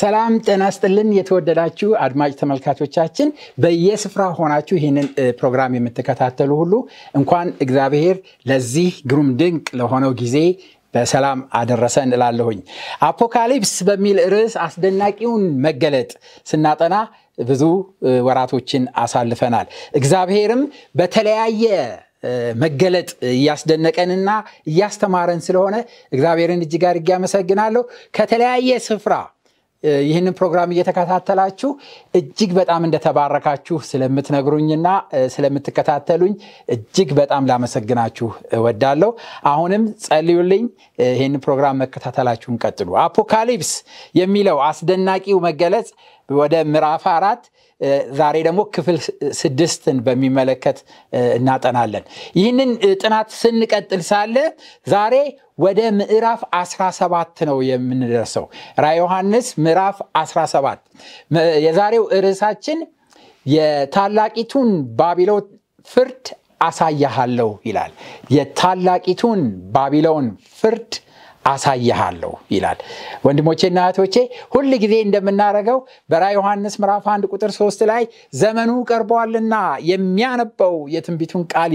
ሰላም ጤና ስጥልን። የተወደዳችሁ አድማጭ ተመልካቾቻችን በየስፍራ ሆናችሁ ይህንን ፕሮግራም የምትከታተሉ ሁሉ እንኳን እግዚአብሔር ለዚህ ግሩም ድንቅ ለሆነው ጊዜ በሰላም አደረሰ እንላለሁኝ። አፖካሊፕስ በሚል ርዕስ አስደናቂውን መገለጥ ስናጠና ብዙ ወራቶችን አሳልፈናል። እግዚአብሔርም በተለያየ መገለጥ እያስደነቀንና እያስተማረን ስለሆነ እግዚአብሔርን እጅግ አድርጌ አመሰግናለሁ። ከተለያየ ስፍራ ይህንን ፕሮግራም እየተከታተላችሁ እጅግ በጣም እንደተባረካችሁ ስለምትነግሩኝና ስለምትከታተሉኝ እጅግ በጣም ላመሰግናችሁ እወዳለሁ። አሁንም ጸልዩልኝ። ይህንን ፕሮግራም መከታተላችሁን ቀጥሉ። አፖካሊፕስ የሚለው አስደናቂው መገለጽ ወደ ምዕራፍ አራት ዛሬ ደግሞ ክፍል ስድስትን በሚመለከት እናጠናለን። ይህንን ጥናት ስንቀጥል ሳለ ዛሬ ወደ ምዕራፍ 17 ነው የምንደርሰው። ራ ዮሐንስ ምዕራፍ 17 የዛሬው ርዕሳችን የታላቂቱን ባቢሎን ፍርድ አሳያሃለሁ ይላል። የታላቂቱን ባቢሎን ፍርድ አሳይሃለሁ ይላል። ና እህቶቼ ሁል ጊዜ እንደምናደረገው በራ ዮሐንስ ምዕራፍ አንድ ቁጥር ሶስት ላይ ዘመኑ ቀርበዋልና የሚያነበው የትንቢቱን ቃል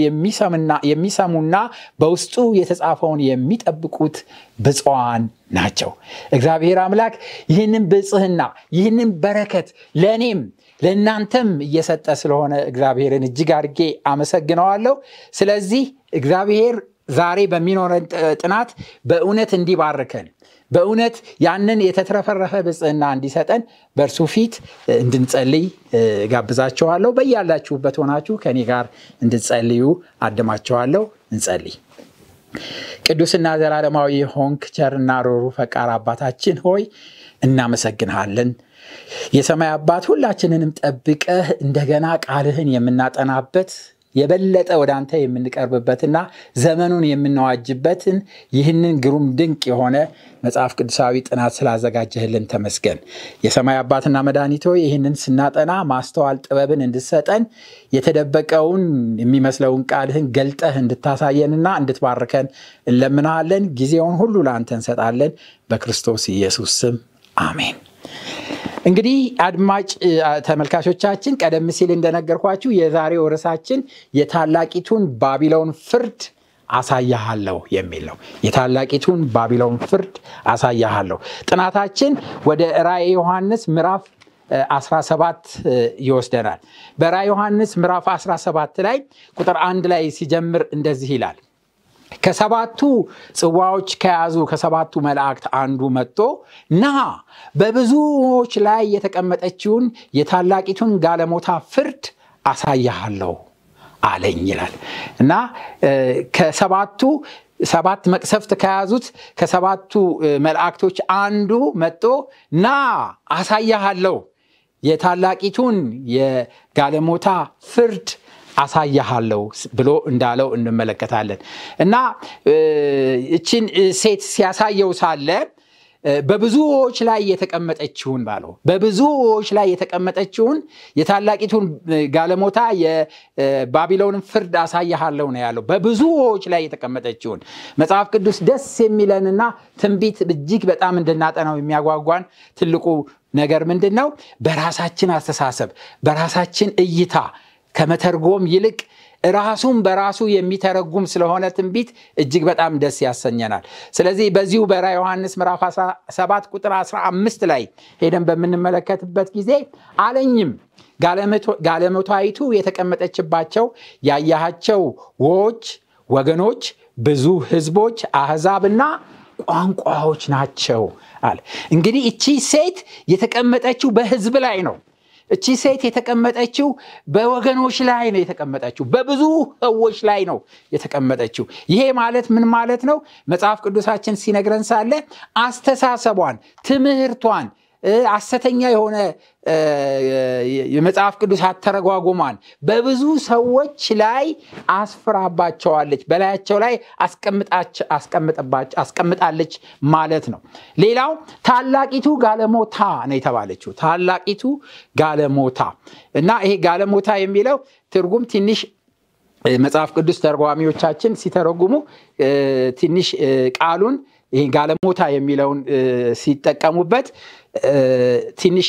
የሚሰሙና በውስጡ የተጻፈውን የሚጠብቁት ብፅዋን ናቸው። እግዚአብሔር አምላክ ይህንን ብጽህና ይህንን በረከት ለእኔም ለእናንተም እየሰጠ ስለሆነ እግዚአብሔርን እጅግ አድርጌ አመሰግነዋለሁ። ስለዚህ እግዚአብሔር ዛሬ በሚኖረን ጥናት በእውነት እንዲባርከን በእውነት ያንን የተትረፈረፈ ብጽህና እንዲሰጠን በእርሱ ፊት እንድንጸልይ ጋብዛችኋለሁ። በያላችሁበት ሆናችሁ ከኔ ጋር እንድጸልዩ አድማችኋለሁ። እንጸልይ። ቅዱስና ዘላለማዊ ሆንክ ቸርና ሮሩ ፈቃር አባታችን ሆይ እናመሰግንሃለን። የሰማይ አባት ሁላችንንም ጠብቀህ እንደገና ቃልህን የምናጠናበት የበለጠ ወደ አንተ የምንቀርብበትና ዘመኑን የምናዋጅበትን ይህንን ግሩም ድንቅ የሆነ መጽሐፍ ቅዱሳዊ ጥናት ስላዘጋጀህልን ተመስገን። የሰማይ አባትና መድኃኒቶ ይህንን ስናጠና ማስተዋል ጥበብን እንድትሰጠን የተደበቀውን የሚመስለውን ቃልህን ገልጠህ እንድታሳየንና እንድትባርከን እንለምናሃለን። ጊዜውን ሁሉ ለአንተ እንሰጣለን። በክርስቶስ ኢየሱስ ስም አሜን። እንግዲህ አድማጭ ተመልካቾቻችን ቀደም ሲል እንደነገርኳችሁ የዛሬው ርዕሳችን የታላቂቱን ባቢሎን ፍርድ አሳያሃለሁ የሚል ነው። የታላቂቱን ባቢሎን ፍርድ አሳያሃለሁ። ጥናታችን ወደ ራይ ዮሐንስ ምዕራፍ 17 ይወስደናል። በራ ዮሐንስ ምዕራፍ 17 ላይ ቁጥር አንድ ላይ ሲጀምር እንደዚህ ይላል ከሰባቱ ጽዋዎች ከያዙ ከሰባቱ መላእክት አንዱ መጥቶ ና በብዙዎች ላይ የተቀመጠችውን የታላቂቱን ጋለሞታ ፍርድ አሳያሃለሁ አለኝ ይላል እና ከሰባቱ ሰባት መቅሰፍት ከያዙት ከሰባቱ መላእክቶች አንዱ መጥቶ ና አሳያሃለሁ የታላቂቱን የጋለሞታ ፍርድ አሳያሃለው ብሎ እንዳለው እንመለከታለን እና እችን ሴት ሲያሳየው ሳለ በብዙዎች ላይ የተቀመጠችውን ባለው በብዙዎች ላይ የተቀመጠችውን የታላቂቱን ጋለሞታ የባቢሎንን ፍርድ አሳያሃለው ነው ያለው በብዙዎች ላይ የተቀመጠችውን መጽሐፍ ቅዱስ ደስ የሚለንና ትንቢት እጅግ በጣም እንድናጠናው የሚያጓጓን ትልቁ ነገር ምንድን ነው በራሳችን አስተሳሰብ በራሳችን እይታ ከመተርጎም ይልቅ ራሱን በራሱ የሚተረጉም ስለሆነ ትንቢት እጅግ በጣም ደስ ያሰኘናል ስለዚህ በዚሁ በራ ዮሐንስ ምራፍ 7 ቁጥር 15 ላይ ሄደን በምንመለከትበት ጊዜ አለኝም ጋለመቷይቱ የተቀመጠችባቸው ያያሃቸው ዎች ወገኖች ብዙ ህዝቦች አህዛብና ቋንቋዎች ናቸው አለ እንግዲህ እቺ ሴት የተቀመጠችው በህዝብ ላይ ነው እቺ ሴት የተቀመጠችው በወገኖች ላይ ነው የተቀመጠችው፣ በብዙ ሰዎች ላይ ነው የተቀመጠችው። ይሄ ማለት ምን ማለት ነው? መጽሐፍ ቅዱሳችን ሲነግረን ሳለ አስተሳሰቧን፣ ትምህርቷን አሰተኛ የሆነ የመጽሐፍ ቅዱስ አተረጓጉሟን በብዙ ሰዎች ላይ አስፍራባቸዋለች፣ በላያቸው ላይ አስቀምጣለች ማለት ነው። ሌላው ታላቂቱ ጋለሞታ ነው የተባለችው ታላቂቱ ጋለሞታ እና ይሄ ጋለሞታ የሚለው ትርጉም ትንሽ መጽሐፍ ቅዱስ ተርጓሚዎቻችን ሲተረጉሙ ትንሽ ቃሉን ይህ ጋለሞታ የሚለውን ሲጠቀሙበት ትንሽ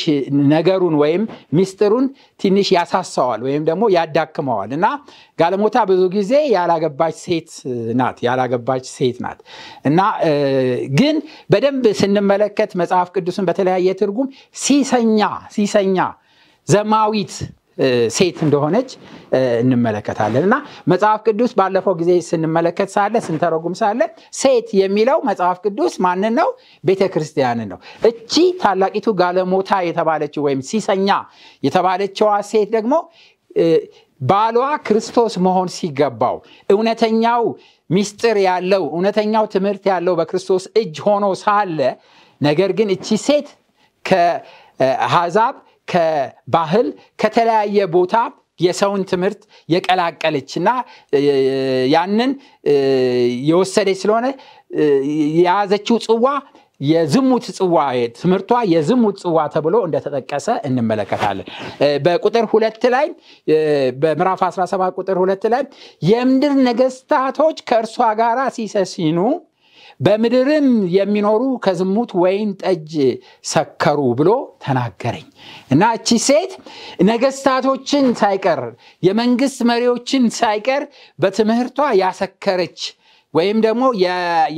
ነገሩን ወይም ሚስጥሩን ትንሽ ያሳሳዋል ወይም ደግሞ ያዳክመዋል እና ጋለሞታ ብዙ ጊዜ ያላገባች ሴት ናት ያላገባች ሴት ናት እና ግን በደንብ ስንመለከት መጽሐፍ ቅዱስን በተለያየ ትርጉም ሲሰኛ ሲሰኛ ዘማዊት ሴት እንደሆነች እንመለከታለን እና መጽሐፍ ቅዱስ ባለፈው ጊዜ ስንመለከት ሳለ ስንተረጉም ሳለ ሴት የሚለው መጽሐፍ ቅዱስ ማንን ነው ቤተ ክርስቲያንን ነው እቺ ታላቂቱ ጋለሞታ የተባለችው ወይም ሲሰኛ የተባለችዋ ሴት ደግሞ ባሏ ክርስቶስ መሆን ሲገባው እውነተኛው ሚስጥር ያለው እውነተኛው ትምህርት ያለው በክርስቶስ እጅ ሆኖ ሳለ ነገር ግን እቺ ሴት ከአሕዛብ ከባህል ከተለያየ ቦታ የሰውን ትምህርት የቀላቀለች እና ያንን የወሰደች ስለሆነ የያዘችው ጽዋ የዝሙት ጽዋ ትምህርቷ የዝሙት ጽዋ ተብሎ እንደተጠቀሰ እንመለከታለን። በቁጥር ሁለት ላይ በምዕራፍ 17 ቁጥር ሁለት ላይ የምድር ነገስታቶች ከእርሷ ጋር ሲሰሲኑ በምድርም የሚኖሩ ከዝሙት ወይን ጠጅ ሰከሩ ብሎ ተናገረኝ እና እቺ ሴት ነገስታቶችን ሳይቀር የመንግስት መሪዎችን ሳይቀር በትምህርቷ ያሰከረች ወይም ደግሞ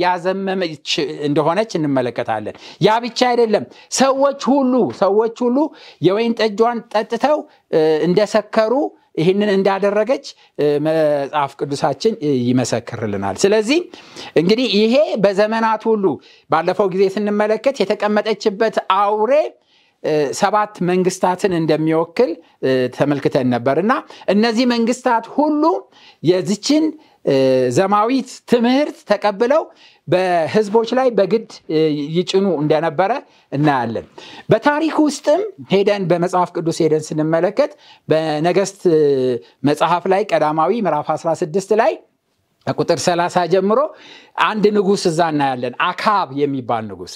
ያዘመመች እንደሆነች እንመለከታለን ያ ብቻ አይደለም ሰዎች ሁሉ ሰዎች ሁሉ የወይን ጠጇን ጠጥተው እንደሰከሩ ይህንን እንዳደረገች መጽሐፍ ቅዱሳችን ይመሰክርልናል። ስለዚህ እንግዲህ ይሄ በዘመናት ሁሉ ባለፈው ጊዜ ስንመለከት የተቀመጠችበት አውሬ ሰባት መንግስታትን እንደሚወክል ተመልክተን ነበር እና እነዚህ መንግስታት ሁሉ የዚችን ዘማዊት ትምህርት ተቀብለው በህዝቦች ላይ በግድ ይጭኑ እንደነበረ እናያለን። በታሪክ ውስጥም ሄደን በመጽሐፍ ቅዱስ ሄደን ስንመለከት በነገስት መጽሐፍ ላይ ቀዳማዊ ምዕራፍ 16 ላይ ከቁጥር 30 ጀምሮ አንድ ንጉስ እዛ እናያለን። አካብ የሚባል ንጉስ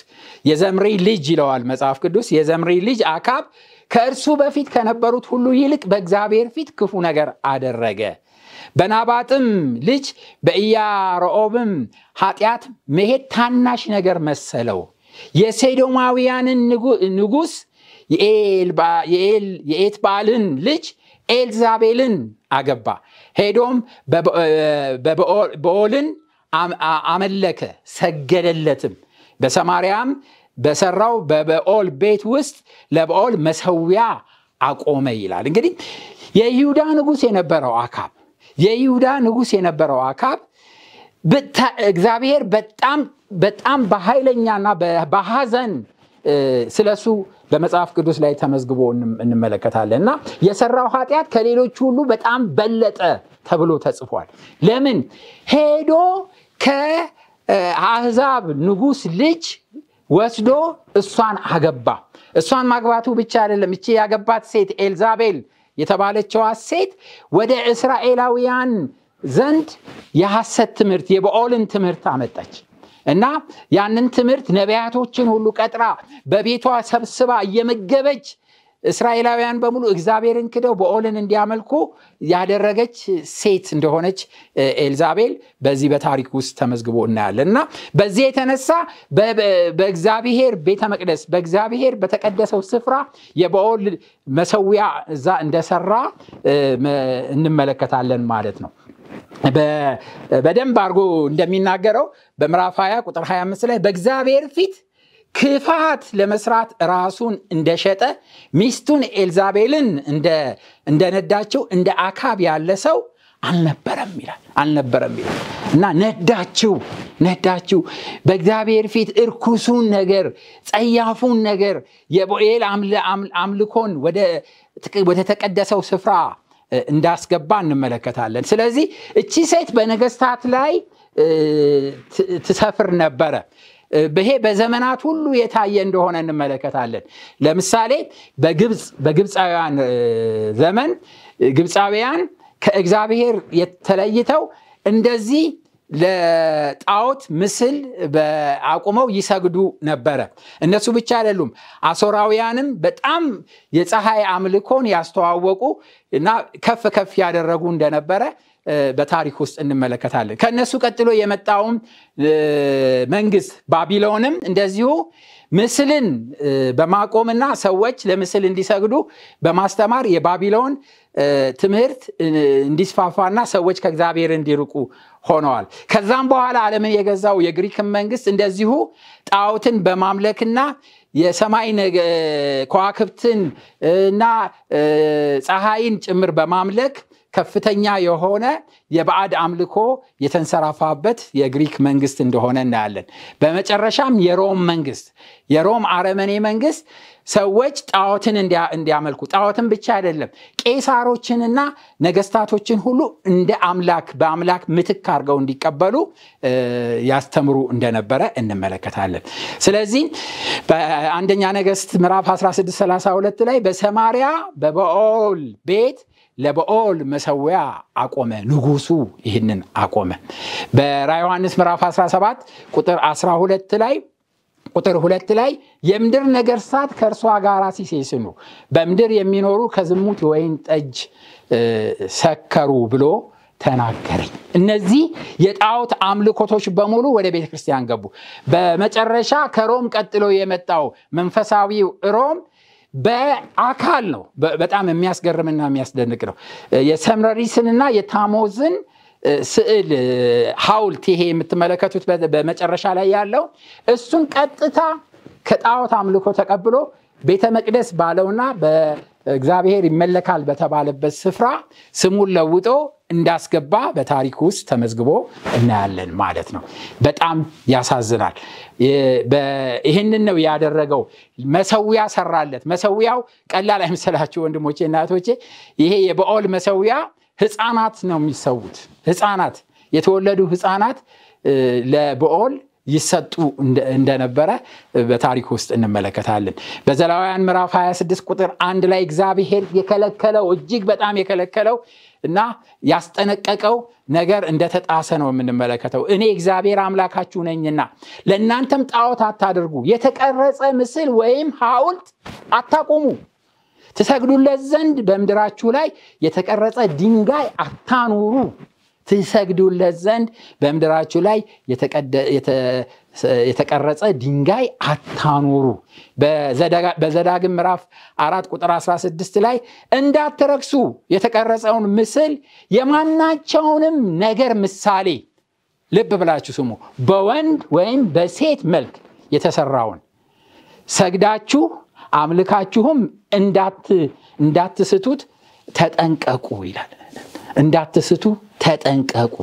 የዘምሪ ልጅ ይለዋል መጽሐፍ ቅዱስ። የዘምሪ ልጅ አካብ ከእርሱ በፊት ከነበሩት ሁሉ ይልቅ በእግዚአብሔር ፊት ክፉ ነገር አደረገ በናባጥም ልጅ በኢያሮኦብም ኃጢአት መሄድ ታናሽ ነገር መሰለው። የሴዶማውያንን የኤት የኤትባልን ልጅ ኤልዛቤልን አገባ። ሄዶም በኦልን አመለከ፣ ሰገደለትም። በሰማርያም በሰራው በበኦል ቤት ውስጥ ለበኦል መሰዊያ አቆመ ይላል። እንግዲህ የይሁዳ ንጉሥ የነበረው አካብ የይሁዳ ንጉስ የነበረው አካብ እግዚአብሔር በጣም በጣም በኃይለኛና በሐዘን ስለሱ በመጽሐፍ ቅዱስ ላይ ተመዝግቦ እንመለከታለን እና የሰራው ኃጢአት ከሌሎች ሁሉ በጣም በለጠ ተብሎ ተጽፏል ለምን ሄዶ ከአህዛብ ንጉስ ልጅ ወስዶ እሷን አገባ እሷን ማግባቱ ብቻ አይደለም እቺ ያገባት ሴት ኤልዛቤል የተባለችዋ ሴት ወደ እስራኤላውያን ዘንድ የሐሰት ትምህርት የበኦልን ትምህርት አመጣች እና ያንን ትምህርት ነቢያቶችን ሁሉ ቀጥራ በቤቷ ሰብስባ እየመገበች እስራኤላውያን በሙሉ እግዚአብሔርን ክደው በኦልን እንዲያመልኩ ያደረገች ሴት እንደሆነች ኤልዛቤል በዚህ በታሪክ ውስጥ ተመዝግቦ እናያለን እና በዚህ የተነሳ በእግዚአብሔር ቤተ መቅደስ በእግዚአብሔር በተቀደሰው ስፍራ የበኦል መሰዊያ እዛ እንደሰራ እንመለከታለን ማለት ነው በደንብ አድርጎ እንደሚናገረው በምራፍ 20 ቁጥር 25 ላይ በእግዚአብሔር ፊት ክፋት ለመስራት ራሱን እንደሸጠ ሚስቱን ኤልዛቤልን እንደነዳቸው እንደ አካብ ያለ ሰው አልነበረም ይላል አልነበረም ይላል እና ነዳችው ነዳችው በእግዚአብሔር ፊት እርኩሱን ነገር ጸያፉን ነገር የቦኤል አምልኮን ወደ ተቀደሰው ስፍራ እንዳስገባ እንመለከታለን ስለዚህ እቺ ሴት በነገስታት ላይ ትሰፍር ነበረ ይሄ በዘመናት ሁሉ የታየ እንደሆነ እንመለከታለን። ለምሳሌ በግብፃውያን ዘመን ግብፃውያን ከእግዚአብሔር የተለይተው እንደዚህ ለጣዖት ምስል አቁመው ይሰግዱ ነበረ። እነሱ ብቻ አይደሉም፣ አሶራውያንም በጣም የፀሐይ አምልኮን ያስተዋወቁ እና ከፍ ከፍ ያደረጉ እንደነበረ በታሪክ ውስጥ እንመለከታለን። ከእነሱ ቀጥሎ የመጣውም መንግስት ባቢሎንም እንደዚሁ ምስልን በማቆምና ሰዎች ለምስል እንዲሰግዱ በማስተማር የባቢሎን ትምህርት እንዲስፋፋና ሰዎች ከእግዚአብሔር እንዲርቁ ሆነዋል። ከዛም በኋላ ዓለምን የገዛው የግሪክ መንግስት እንደዚሁ ጣዖትን በማምለክና የሰማይ ከዋክብትን እና ፀሐይን ጭምር በማምለክ ከፍተኛ የሆነ የባዕድ አምልኮ የተንሰራፋበት የግሪክ መንግስት እንደሆነ እናያለን። በመጨረሻም የሮም መንግስት የሮም አረመኔ መንግስት ሰዎች ጣዖትን እንዲያመልኩ ጣዖትን ብቻ አይደለም ቄሳሮችንና ነገስታቶችን ሁሉ እንደ አምላክ በአምላክ ምትክ አድርገው እንዲቀበሉ ያስተምሩ እንደነበረ እንመለከታለን ስለዚህ በአንደኛ ነገስት ምዕራፍ 1632 ላይ በሰማሪያ በበኦል ቤት ለበኦል መሰዊያ አቆመ ንጉሱ ይህንን አቆመ በራ ዮሐንስ ምዕራፍ 17 ቁጥር 12 ላይ ቁጥር ሁለት ላይ የምድር ነገስታት ከእርሷ ጋር ሲሴስኑ በምድር የሚኖሩ ከዝሙት ወይን ጠጅ ሰከሩ ብሎ ተናገረኝ። እነዚህ የጣዖት አምልኮቶች በሙሉ ወደ ቤተ ክርስቲያን ገቡ። በመጨረሻ ከሮም ቀጥሎ የመጣው መንፈሳዊው ሮም በአካል ነው። በጣም የሚያስገርምና የሚያስደንቅ ነው። የሰምረሪስንና የታሞዝን ስዕል ሀውልት ይሄ የምትመለከቱት በመጨረሻ ላይ ያለው እሱን ቀጥታ ከጣዖት አምልኮ ተቀብሎ ቤተ መቅደስ ባለውና በእግዚአብሔር ይመለካል በተባለበት ስፍራ ስሙን ለውጦ እንዳስገባ በታሪክ ውስጥ ተመዝግቦ እናያለን ማለት ነው። በጣም ያሳዝናል። ይህንን ነው ያደረገው። መሰዊያ ሰራለት። መሰዊያው ቀላል አይምሰላችሁ ወንድሞቼ እናቶቼ ይሄ የበኦል መሰዊያ ህፃናት ነው የሚሰዉት። ህፃናት የተወለዱ ህፃናት ለበኦል ይሰጡ እንደነበረ በታሪክ ውስጥ እንመለከታለን። በዘሌዋውያን ምዕራፍ 26 ቁጥር አንድ ላይ እግዚአብሔር የከለከለው እጅግ በጣም የከለከለው እና ያስጠነቀቀው ነገር እንደተጣሰ ነው የምንመለከተው። እኔ እግዚአብሔር አምላካችሁ ነኝና ለእናንተም ጣዖት አታደርጉ የተቀረጸ ምስል ወይም ሐውልት አታቁሙ ትሰግዱለት ዘንድ በምድራችሁ ላይ የተቀረጸ ድንጋይ አታኑሩ ትሰግዱለት ዘንድ በምድራችሁ ላይ የተቀረጸ ድንጋይ አታኑሩ። በዘዳግም ምዕራፍ አራት ቁጥር 16 ላይ እንዳትረክሱ የተቀረጸውን ምስል የማናቸውንም ነገር ምሳሌ ልብ ብላችሁ ስሙ፣ በወንድ ወይም በሴት መልክ የተሰራውን ሰግዳችሁ አምልካችሁም እንዳትስቱት ተጠንቀቁ ይላል። እንዳትስቱ ተጠንቀቁ።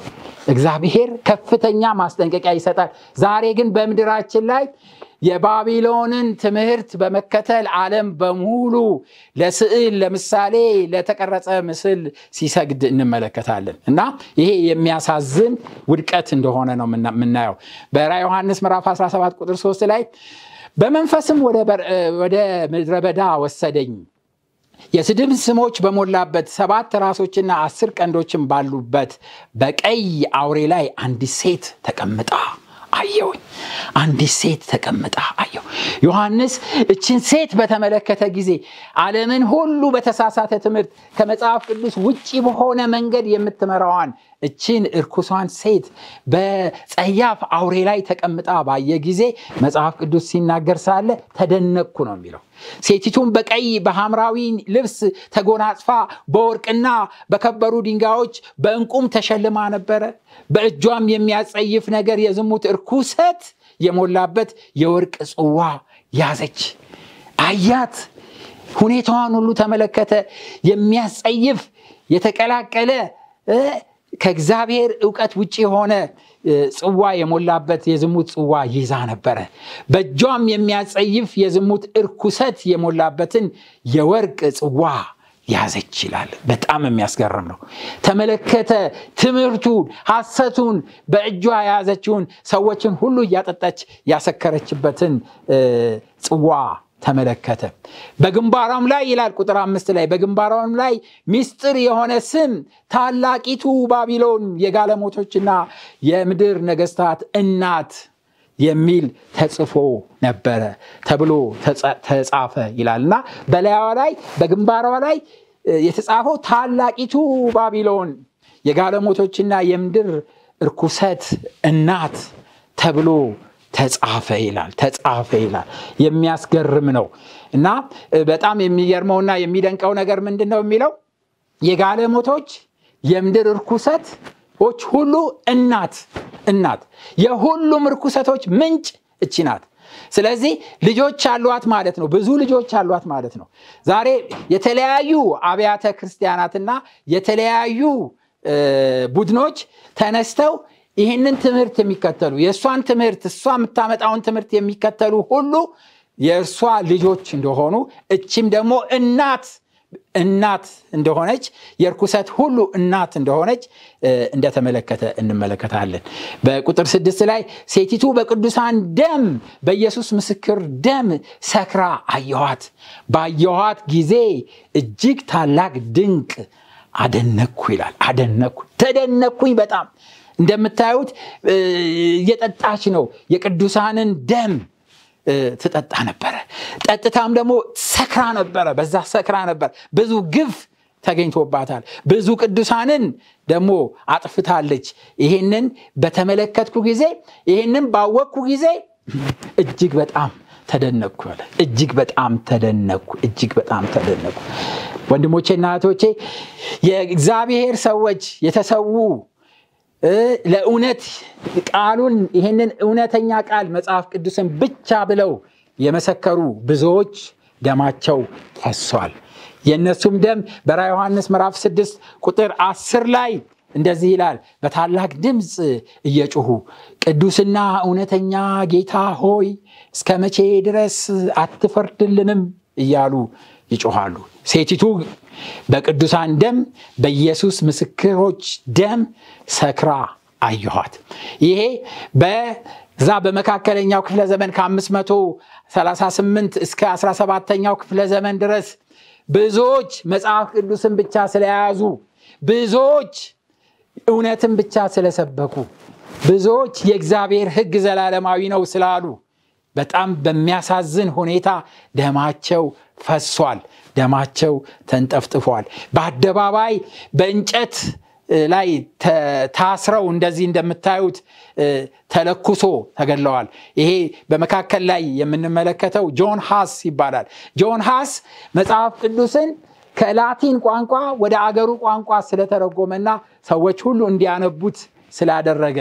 እግዚአብሔር ከፍተኛ ማስጠንቀቂያ ይሰጣል። ዛሬ ግን በምድራችን ላይ የባቢሎንን ትምህርት በመከተል ዓለም በሙሉ ለስዕል፣ ለምሳሌ፣ ለተቀረጸ ምስል ሲሰግድ እንመለከታለን እና ይሄ የሚያሳዝን ውድቀት እንደሆነ ነው የምናየው። በራ ዮሐንስ ምዕራፍ 17 ቁጥር 3 ላይ በመንፈስም ወደ ምድረ በዳ ወሰደኝ የስድብ ስሞች በሞላበት ሰባት ራሶችና አስር ቀንዶችን ባሉበት በቀይ አውሬ ላይ አንዲት ሴት ተቀምጣ አንዲት ሴት ተቀምጣ አየው ዮሐንስ እችን ሴት በተመለከተ ጊዜ ዓለምን ሁሉ በተሳሳተ ትምህርት ከመጽሐፍ ቅዱስ ውጭ በሆነ መንገድ የምትመራዋን እችን እርኩሷን ሴት በጸያፍ አውሬ ላይ ተቀምጣ ባየ ጊዜ መጽሐፍ ቅዱስ ሲናገር ሳለ ተደነቅኩ ነው የሚለው። ሴቲቱም በቀይ በሐምራዊ ልብስ ተጎናጽፋ በወርቅና በከበሩ ድንጋዮች በእንቁም ተሸልማ ነበረ። በእጇም የሚያጸይፍ ነገር የዝሙት እርኩሰት የሞላበት የወርቅ ጽዋ ያዘች። አያት፣ ሁኔታዋን ሁሉ ተመለከተ። የሚያስጸይፍ የተቀላቀለ ከእግዚአብሔር እውቀት ውጭ የሆነ ጽዋ የሞላበት የዝሙት ጽዋ ይዛ ነበረ። በእጇም የሚያጸይፍ የዝሙት እርኩሰት የሞላበትን የወርቅ ጽዋ ያዘች ይላል። በጣም የሚያስገርም ነው። ተመለከተ ትምህርቱን፣ ሀሰቱን በእጇ የያዘችውን ሰዎችን ሁሉ እያጠጣች ያሰከረችበትን ጽዋ ተመለከተ። በግንባሯም ላይ ይላል ቁጥር አምስት ላይ በግንባሯም ላይ ሚስጥር የሆነ ስም ታላቂቱ ባቢሎን የጋለሞቶችና የምድር ነገስታት እናት የሚል ተጽፎ ነበረ ተብሎ ተጻፈ ይላል እና በላያዋ ላይ በግንባሯ ላይ የተጻፈው ታላቂቱ ባቢሎን የጋለሞቶችና የምድር እርኩሰት እናት ተብሎ ተጻፈ ይላል ተጻፈ ይላል የሚያስገርም ነው እና በጣም የሚገርመውና የሚደንቀው ነገር ምንድን ነው የሚለው የጋለሞቶች የምድር እርኩሰት ሰዎች ሁሉ እናት እናት የሁሉም ርኩሰቶች ምንጭ እቺ ናት። ስለዚህ ልጆች አሏት ማለት ነው። ብዙ ልጆች አሏት ማለት ነው። ዛሬ የተለያዩ አብያተ ክርስቲያናትና የተለያዩ ቡድኖች ተነስተው ይህንን ትምህርት የሚከተሉ የእሷን ትምህርት እሷ የምታመጣውን ትምህርት የሚከተሉ ሁሉ የእርሷ ልጆች እንደሆኑ እችም ደግሞ እናት እናት እንደሆነች የርኩሰት ሁሉ እናት እንደሆነች እንደተመለከተ እንመለከታለን። በቁጥር ስድስት ላይ ሴቲቱ በቅዱሳን ደም በኢየሱስ ምስክር ደም ሰክራ አየኋት። ባየኋት ጊዜ እጅግ ታላቅ ድንቅ አደነኩ ይላል። አደነኩ፣ ተደነኩኝ በጣም እንደምታዩት እየጠጣች ነው የቅዱሳንን ደም ትጠጣ ነበረ። ጠጥታም ደግሞ ሰክራ ነበረ። በዛ ሰክራ ነበር። ብዙ ግፍ ተገኝቶባታል። ብዙ ቅዱሳንን ደግሞ አጥፍታለች። ይህንን በተመለከትኩ ጊዜ፣ ይህንን ባወቅኩ ጊዜ እጅግ በጣም ተደነኩ አለ። እጅግ በጣም ተደነኩ እጅግ በጣም ተደነቅኩ። ወንድሞቼና እህቶቼ የእግዚአብሔር ሰዎች የተሰዉ ለእውነት ቃሉን ይህንን እውነተኛ ቃል መጽሐፍ ቅዱስን ብቻ ብለው የመሰከሩ ብዙዎች ደማቸው ፈሷል። የእነሱም ደም በራ ዮሐንስ ምዕራፍ 6 ቁጥር 10 ላይ እንደዚህ ይላል። በታላቅ ድምፅ እየጩሁ ቅዱስና እውነተኛ ጌታ ሆይ እስከ መቼ ድረስ አትፈርድልንም እያሉ ይጮኋሉ። ሴቲቱ በቅዱሳን ደም በኢየሱስ ምስክሮች ደም ሰክራ አየኋት። ይሄ በዛ በመካከለኛው ክፍለ ዘመን ከ538 እስከ 17ኛው ክፍለ ዘመን ድረስ ብዙዎች መጽሐፍ ቅዱስን ብቻ ስለያዙ፣ ብዙዎች እውነትን ብቻ ስለሰበኩ፣ ብዙዎች የእግዚአብሔር ህግ ዘላለማዊ ነው ስላሉ በጣም በሚያሳዝን ሁኔታ ደማቸው ፈሷል፣ ደማቸው ተንጠፍጥፏል። በአደባባይ በእንጨት ላይ ታስረው እንደዚህ እንደምታዩት ተለኩሶ ተገድለዋል። ይሄ በመካከል ላይ የምንመለከተው ጆን ሃስ ይባላል። ጆን ሃስ መጽሐፍ ቅዱስን ከላቲን ቋንቋ ወደ አገሩ ቋንቋ ስለተረጎመና ሰዎች ሁሉ እንዲያነቡት ስላደረገ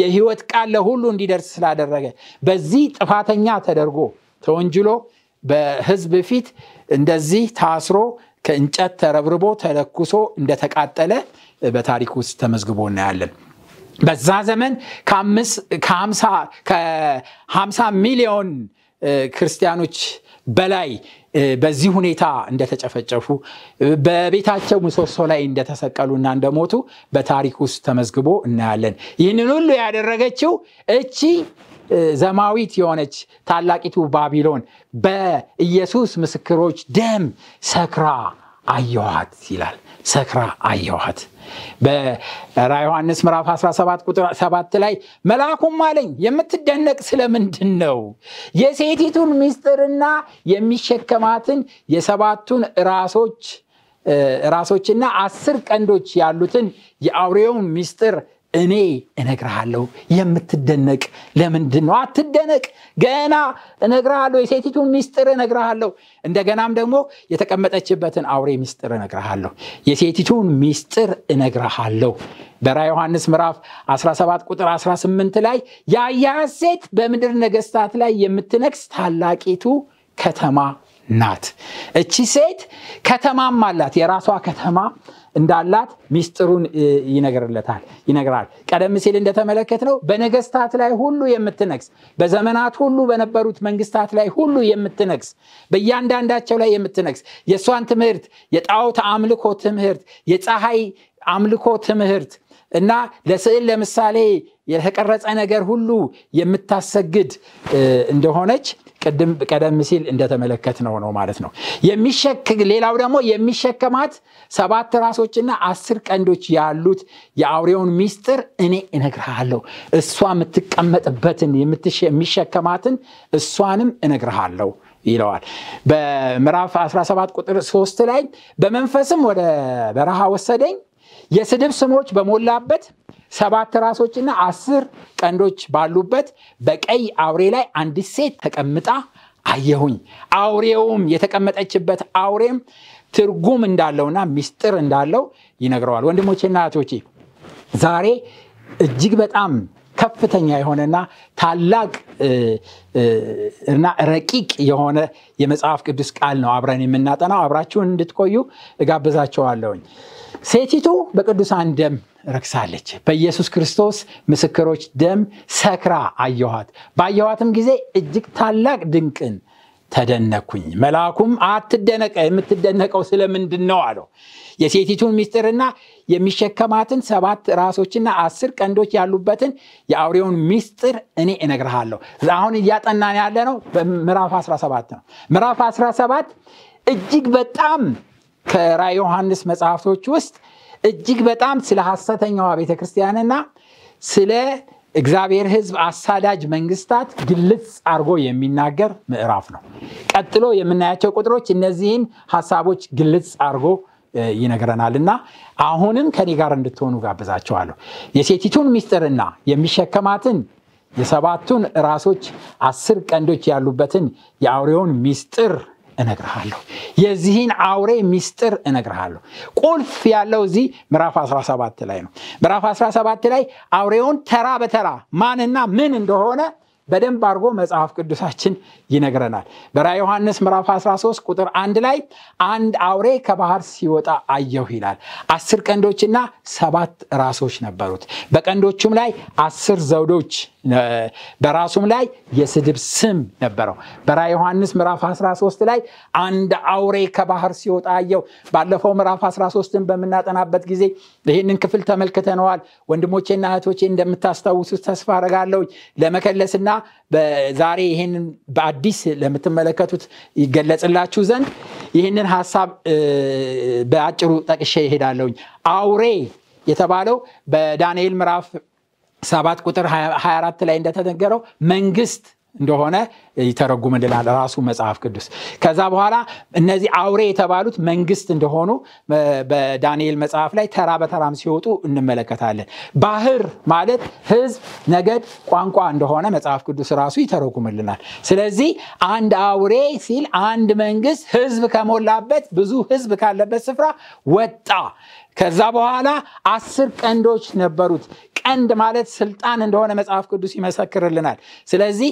የህይወት ቃል ለሁሉ እንዲደርስ ስላደረገ በዚህ ጥፋተኛ ተደርጎ ተወንጅሎ በህዝብ ፊት እንደዚህ ታስሮ ከእንጨት ተረብርቦ ተለኩሶ እንደተቃጠለ በታሪክ ውስጥ ተመዝግቦ እናያለን። በዛ ዘመን ከሀምሳ ሚሊዮን ክርስቲያኖች በላይ በዚህ ሁኔታ እንደተጨፈጨፉ በቤታቸው ምሰሶ ላይ እንደተሰቀሉ እና እንደሞቱ በታሪክ ውስጥ ተመዝግቦ እናያለን። ይህንን ሁሉ ያደረገችው እቺ ዘማዊት የሆነች ታላቂቱ ባቢሎን በኢየሱስ ምስክሮች ደም ሰክራ አየዋት ይላል ሰክራ አየዋት በራ ዮሐንስ ምዕራፍ 17 ቁጥር 7 ላይ መልአኩም አለኝ የምትደነቅ ስለምንድን ነው የሴቲቱን ምስጢርና የሚሸከማትን የሰባቱን ራሶች ራሶችና አስር ቀንዶች ያሉትን የአውሬውን ምስጢር እኔ እነግርሃለሁ የምትደነቅ ለምንድን ነው አትደነቅ ገና እነግርሃለሁ የሴቲቱን ሚስጥር እነግርሃለሁ እንደገናም ደግሞ የተቀመጠችበትን አውሬ ሚስጥር እነግርሃለሁ የሴቲቱን ሚስጥር እነግርሃለሁ በራ ዮሐንስ ምዕራፍ 17 ቁጥር 18 ላይ የአያያዝ ሴት በምድር ነገስታት ላይ የምትነግስ ታላቂቱ ከተማ ናት እቺ ሴት ከተማም አላት የራሷ ከተማ እንዳላት ሚስጥሩን ይነግርለታል ይነግራል ቀደም ሲል እንደተመለከት ነው በነገስታት ላይ ሁሉ የምትነግስ በዘመናት ሁሉ በነበሩት መንግስታት ላይ ሁሉ የምትነግስ በእያንዳንዳቸው ላይ የምትነግስ የእሷን ትምህርት የጣዖት አምልኮ ትምህርት የፀሐይ አምልኮ ትምህርት እና ለስዕል ለምሳሌ የተቀረጸ ነገር ሁሉ የምታሰግድ እንደሆነች ቀደም ሲል እንደተመለከት ነው ነው ማለት ነው ሌላው ደግሞ የሚሸከማት ሰባት ራሶችና አስር ቀንዶች ያሉት የአውሬውን ሚስጥር እኔ እነግርሃለሁ እሷ የምትቀመጥበትን የሚሸከማትን እሷንም እነግርሃለሁ ይለዋል በምዕራፍ 17 ቁጥር 3 ላይ በመንፈስም ወደ በረሃ ወሰደኝ የስድብ ስሞች በሞላበት ሰባት ራሶችና አስር ቀንዶች ባሉበት በቀይ አውሬ ላይ አንዲት ሴት ተቀምጣ አየሁኝ። አውሬውም የተቀመጠችበት አውሬም ትርጉም እንዳለውና ሚስጥር እንዳለው ይነግረዋል። ወንድሞቼና እህቶቼ ዛሬ እጅግ በጣም ከፍተኛ የሆነና ታላቅ እና ረቂቅ የሆነ የመጽሐፍ ቅዱስ ቃል ነው አብረን የምናጠናው። አብራችሁን እንድትቆዩ እጋብዛቸዋለውኝ ሴቲቱ በቅዱሳን ደም ረክሳለች። በኢየሱስ ክርስቶስ ምስክሮች ደም ሰክራ አየኋት። ባየኋትም ጊዜ እጅግ ታላቅ ድንቅን ተደነኩኝ። መልአኩም አትደነቀ፣ የምትደነቀው ስለምንድን ነው አለው። የሴቲቱን ምስጢርና የሚሸከማትን ሰባት ራሶችና አስር ቀንዶች ያሉበትን የአውሬውን ሚስጥር እኔ እነግርሃለሁ። አሁን እያጠናን ያለ ነው በምዕራፍ 17 ነው። ምዕራፍ 17 እጅግ በጣም ከራይ ዮሐንስ መጽሐፍቶች ውስጥ እጅግ በጣም ስለ ሐሰተኛዋ ቤተክርስቲያንና ስለ እግዚአብሔር ህዝብ አሳዳጅ መንግስታት ግልጽ አድርጎ የሚናገር ምዕራፍ ነው። ቀጥሎ የምናያቸው ቁጥሮች እነዚህን ሀሳቦች ግልጽ አድርጎ ይነግረናል እና አሁንም ከኔ ጋር እንድትሆኑ ጋብዛቸዋለሁ። የሴቲቱን ምስጢርና የሚሸከማትን የሰባቱን ራሶች አስር ቀንዶች ያሉበትን የአውሬውን ሚስጥር እነግርሃለሁ። የዚህን አውሬ ሚስጥር እነግርሃለሁ። ቁልፍ ያለው እዚህ ምዕራፍ 17 ላይ ነው። ምዕራፍ 17 ላይ አውሬውን ተራ በተራ ማንና ምን እንደሆነ በደንብ አድርጎ መጽሐፍ ቅዱሳችን ይነግረናል። በራ ዮሐንስ ምዕራፍ 13 ቁጥር አንድ ላይ አንድ አውሬ ከባህር ሲወጣ አየሁ ይላል። አስር ቀንዶችና ሰባት ራሶች ነበሩት። በቀንዶቹም ላይ አስር ዘውዶች በራሱም ላይ የስድብ ስም ነበረው። በራ ዮሐንስ ምዕራፍ 13 ላይ አንድ አውሬ ከባህር ሲወጣ አየው። ባለፈው ምዕራፍ 13ን በምናጠናበት ጊዜ ይህንን ክፍል ተመልክተነዋል። ወንድሞቼና እህቶቼ እንደምታስታውሱት ተስፋ አረጋለሁ። ለመከለስና በዛሬ ይህንን በአዲስ ለምትመለከቱት ይገለጽላችሁ ዘንድ ይህንን ሀሳብ በአጭሩ ጠቅሼ ይሄዳለሁኝ። አውሬ የተባለው በዳንኤል ምዕራፍ ሰባት ቁጥር 24 ላይ እንደተነገረው መንግስት እንደሆነ ይተረጉምልናል ራሱ መጽሐፍ ቅዱስ። ከዛ በኋላ እነዚህ አውሬ የተባሉት መንግስት እንደሆኑ በዳንኤል መጽሐፍ ላይ ተራ በተራም ሲወጡ እንመለከታለን። ባህር ማለት ህዝብ፣ ነገድ፣ ቋንቋ እንደሆነ መጽሐፍ ቅዱስ ራሱ ይተረጉምልናል። ስለዚህ አንድ አውሬ ሲል አንድ መንግስት ህዝብ ከሞላበት ብዙ ህዝብ ካለበት ስፍራ ወጣ ከዛ በኋላ አስር ቀንዶች ነበሩት። ቀንድ ማለት ስልጣን እንደሆነ መጽሐፍ ቅዱስ ይመሰክርልናል። ስለዚህ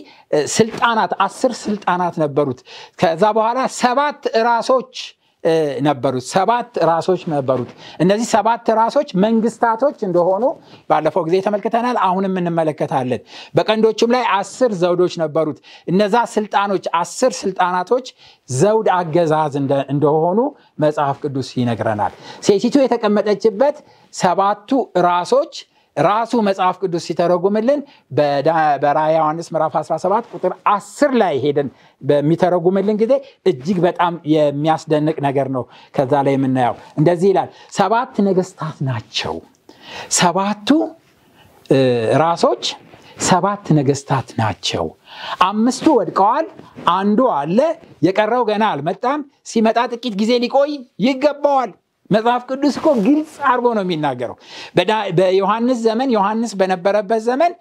ስልጣናት አስር ስልጣናት ነበሩት። ከዛ በኋላ ሰባት ራሶች ነበሩት። ሰባት ራሶች ነበሩት። እነዚህ ሰባት ራሶች መንግስታቶች እንደሆኑ ባለፈው ጊዜ ተመልክተናል። አሁንም እንመለከታለን። በቀንዶቹም ላይ አስር ዘውዶች ነበሩት። እነዛ ስልጣኖች፣ አስር ስልጣናቶች ዘውድ አገዛዝ እንደሆኑ መጽሐፍ ቅዱስ ይነግረናል። ሴቲቱ የተቀመጠችበት ሰባቱ ራሶች ራሱ መጽሐፍ ቅዱስ ሲተረጉምልን በራ ዮሐንስ ምዕራፍ 17 ቁጥር 10 ላይ ሄደን በሚተረጉምልን ጊዜ እጅግ በጣም የሚያስደንቅ ነገር ነው። ከዛ ላይ የምናየው እንደዚህ ይላል፣ ሰባት ነገስታት ናቸው። ሰባቱ ራሶች ሰባት ነገስታት ናቸው። አምስቱ ወድቀዋል፣ አንዱ አለ፣ የቀረው ገና አልመጣም። ሲመጣ ጥቂት ጊዜ ሊቆይ ይገባዋል። መጽሐፍ ቅዱስ እኮ ግልጽ አድርጎ ነው የሚናገረው በዮሐንስ ዘመን ዮሐንስ በነበረበት ዘመን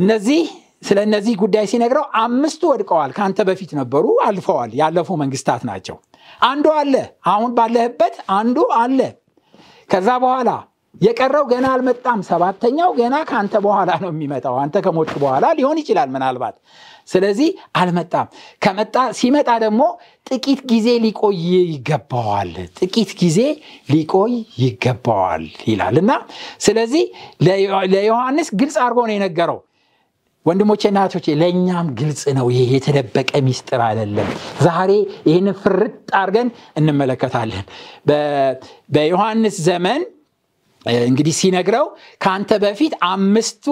እነዚህ ስለ እነዚህ ጉዳይ ሲነግረው አምስቱ ወድቀዋል ከአንተ በፊት ነበሩ አልፈዋል ያለፉ መንግስታት ናቸው አንዱ አለ አሁን ባለህበት አንዱ አለ ከዛ በኋላ የቀረው ገና አልመጣም ሰባተኛው ገና ከአንተ በኋላ ነው የሚመጣው አንተ ከሞት በኋላ ሊሆን ይችላል ምናልባት ስለዚህ አልመጣም ከመጣ ሲመጣ ደግሞ ጥቂት ጊዜ ሊቆይ ይገባዋል፣ ጥቂት ጊዜ ሊቆይ ይገባዋል ይላል እና ስለዚህ ለዮሐንስ ግልጽ አድርጎ ነው የነገረው። ወንድሞቼና እህቶቼ ለእኛም ግልጽ ነው። ይሄ የተደበቀ ሚስጥር አይደለም። ዛሬ ይህንን ፍርጥ አድርገን እንመለከታለን። በዮሐንስ ዘመን እንግዲህ ሲነግረው ከአንተ በፊት አምስቱ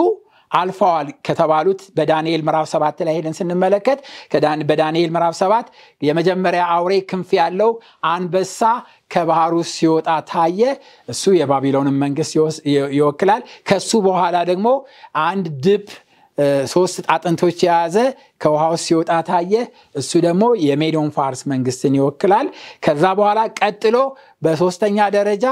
አልፈዋል ከተባሉት በዳንኤል ምዕራፍ ሰባት ላይ ሄደን ስንመለከት በዳንኤል ምዕራፍ ሰባት የመጀመሪያ አውሬ ክንፍ ያለው አንበሳ ከባህሩ ሲወጣ ታየ። እሱ የባቢሎንን መንግስት ይወክላል። ከሱ በኋላ ደግሞ አንድ ድብ ሶስት አጥንቶች የያዘ ከውሃ ውስጥ ሲወጣ ታየ። እሱ ደግሞ የሜዶን ፋርስ መንግስትን ይወክላል። ከዛ በኋላ ቀጥሎ በሶስተኛ ደረጃ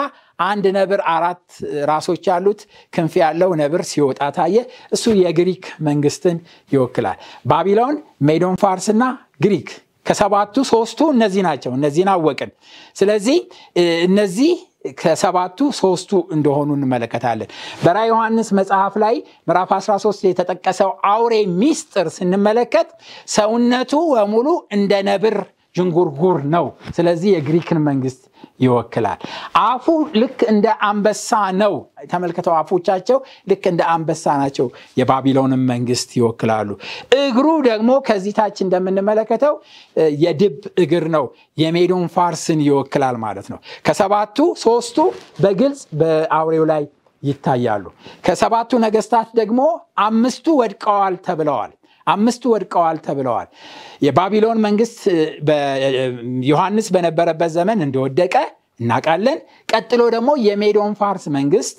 አንድ ነብር አራት ራሶች ያሉት ክንፍ ያለው ነብር ሲወጣ ታየ። እሱ የግሪክ መንግስትን ይወክላል። ባቢሎን፣ ሜዶን እና ግሪክ ከሰባቱ ሶስቱ እነዚህ ናቸው። እነዚህን አወቅን። ስለዚህ እነዚህ ከሰባቱ ሶስቱ እንደሆኑ እንመለከታለን። በራ ዮሐንስ መጽሐፍ ላይ ምዕራፍ 13 የተጠቀሰው አውሬ ሚስጥር ስንመለከት ሰውነቱ በሙሉ እንደ ነብር ዥንጉርጉር ነው። ስለዚህ የግሪክን መንግስት ይወክላል። አፉ ልክ እንደ አንበሳ ነው። ተመልክተው አፎቻቸው ልክ እንደ አንበሳ ናቸው። የባቢሎንን መንግስት ይወክላሉ። እግሩ ደግሞ ከዚህ ታች እንደምንመለከተው የድብ እግር ነው። የሜዶን ፋርስን ይወክላል ማለት ነው። ከሰባቱ ሶስቱ በግልጽ በአውሬው ላይ ይታያሉ። ከሰባቱ ነገስታት ደግሞ አምስቱ ወድቀዋል ተብለዋል። አምስቱ ወድቀዋል ተብለዋል። የባቢሎን መንግስት ዮሐንስ በነበረበት ዘመን እንደወደቀ እናውቃለን። ቀጥሎ ደግሞ የሜዶን ፋርስ መንግስት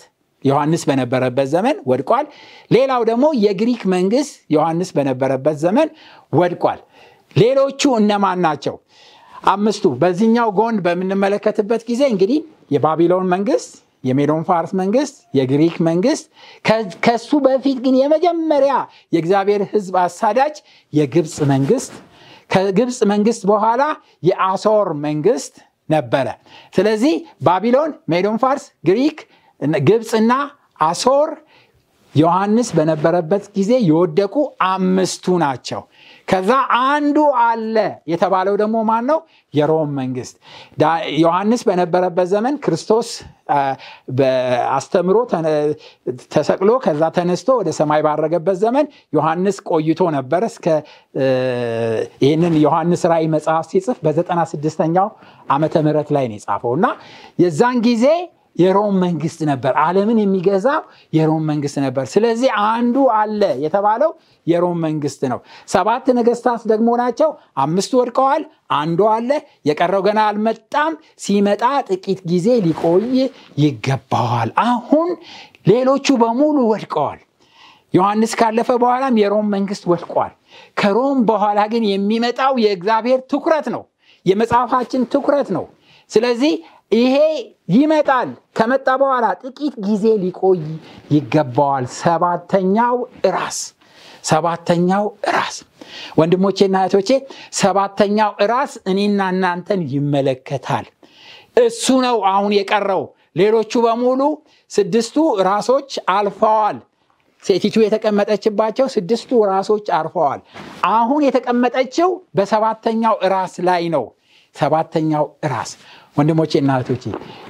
ዮሐንስ በነበረበት ዘመን ወድቋል። ሌላው ደግሞ የግሪክ መንግስት ዮሐንስ በነበረበት ዘመን ወድቋል። ሌሎቹ እነማን ናቸው? አምስቱ በዚህኛው ጎን በምንመለከትበት ጊዜ እንግዲህ የባቢሎን መንግስት የሜዶን ፋርስ መንግስት፣ የግሪክ መንግስት ከሱ በፊት ግን የመጀመሪያ የእግዚአብሔር ህዝብ አሳዳጅ የግብፅ መንግስት፣ ከግብፅ መንግስት በኋላ የአሶር መንግስት ነበረ። ስለዚህ ባቢሎን፣ ሜዶን ፋርስ፣ ግሪክ፣ ግብፅና አሶር ዮሐንስ በነበረበት ጊዜ የወደቁ አምስቱ ናቸው። ከዛ አንዱ አለ የተባለው ደግሞ ማን ነው? የሮም መንግስት። ዮሐንስ በነበረበት ዘመን ክርስቶስ አስተምሮ ተሰቅሎ ከዛ ተነስቶ ወደ ሰማይ ባረገበት ዘመን ዮሐንስ ቆይቶ ነበረ። እስከ ይህንን ዮሐንስ ራይ መጽሐፍ ሲጽፍ በዘጠና ኛው ዓመተ ምህረት ላይ ነው የጻፈው እና የዛን ጊዜ የሮም መንግስት ነበር አለምን የሚገዛው የሮም መንግስት ነበር ስለዚህ አንዱ አለ የተባለው የሮም መንግስት ነው ሰባት ነገስታት ደግሞ ናቸው አምስቱ ወድቀዋል አንዱ አለ የቀረው ገና አልመጣም ሲመጣ ጥቂት ጊዜ ሊቆይ ይገባዋል አሁን ሌሎቹ በሙሉ ወድቀዋል ዮሐንስ ካለፈ በኋላም የሮም መንግስት ወድቋል ከሮም በኋላ ግን የሚመጣው የእግዚአብሔር ትኩረት ነው የመጽሐፋችን ትኩረት ነው ስለዚህ ይሄ ይመጣል። ከመጣ በኋላ ጥቂት ጊዜ ሊቆይ ይገባዋል። ሰባተኛው ራስ ሰባተኛው ራስ ና እህቶቼ፣ ሰባተኛው ራስ እኔና እናንተን ይመለከታል። እሱ ነው አሁን የቀረው። ሌሎቹ በሙሉ ስድስቱ ራሶች አልፈዋል። ሴቲቱ የተቀመጠችባቸው ስድስቱ ራሶች አርፈዋል። አሁን የተቀመጠችው በሰባተኛው ራስ ላይ ነው። ሰባተኛው ራስ ወንድሞቼ እና እህቶቼ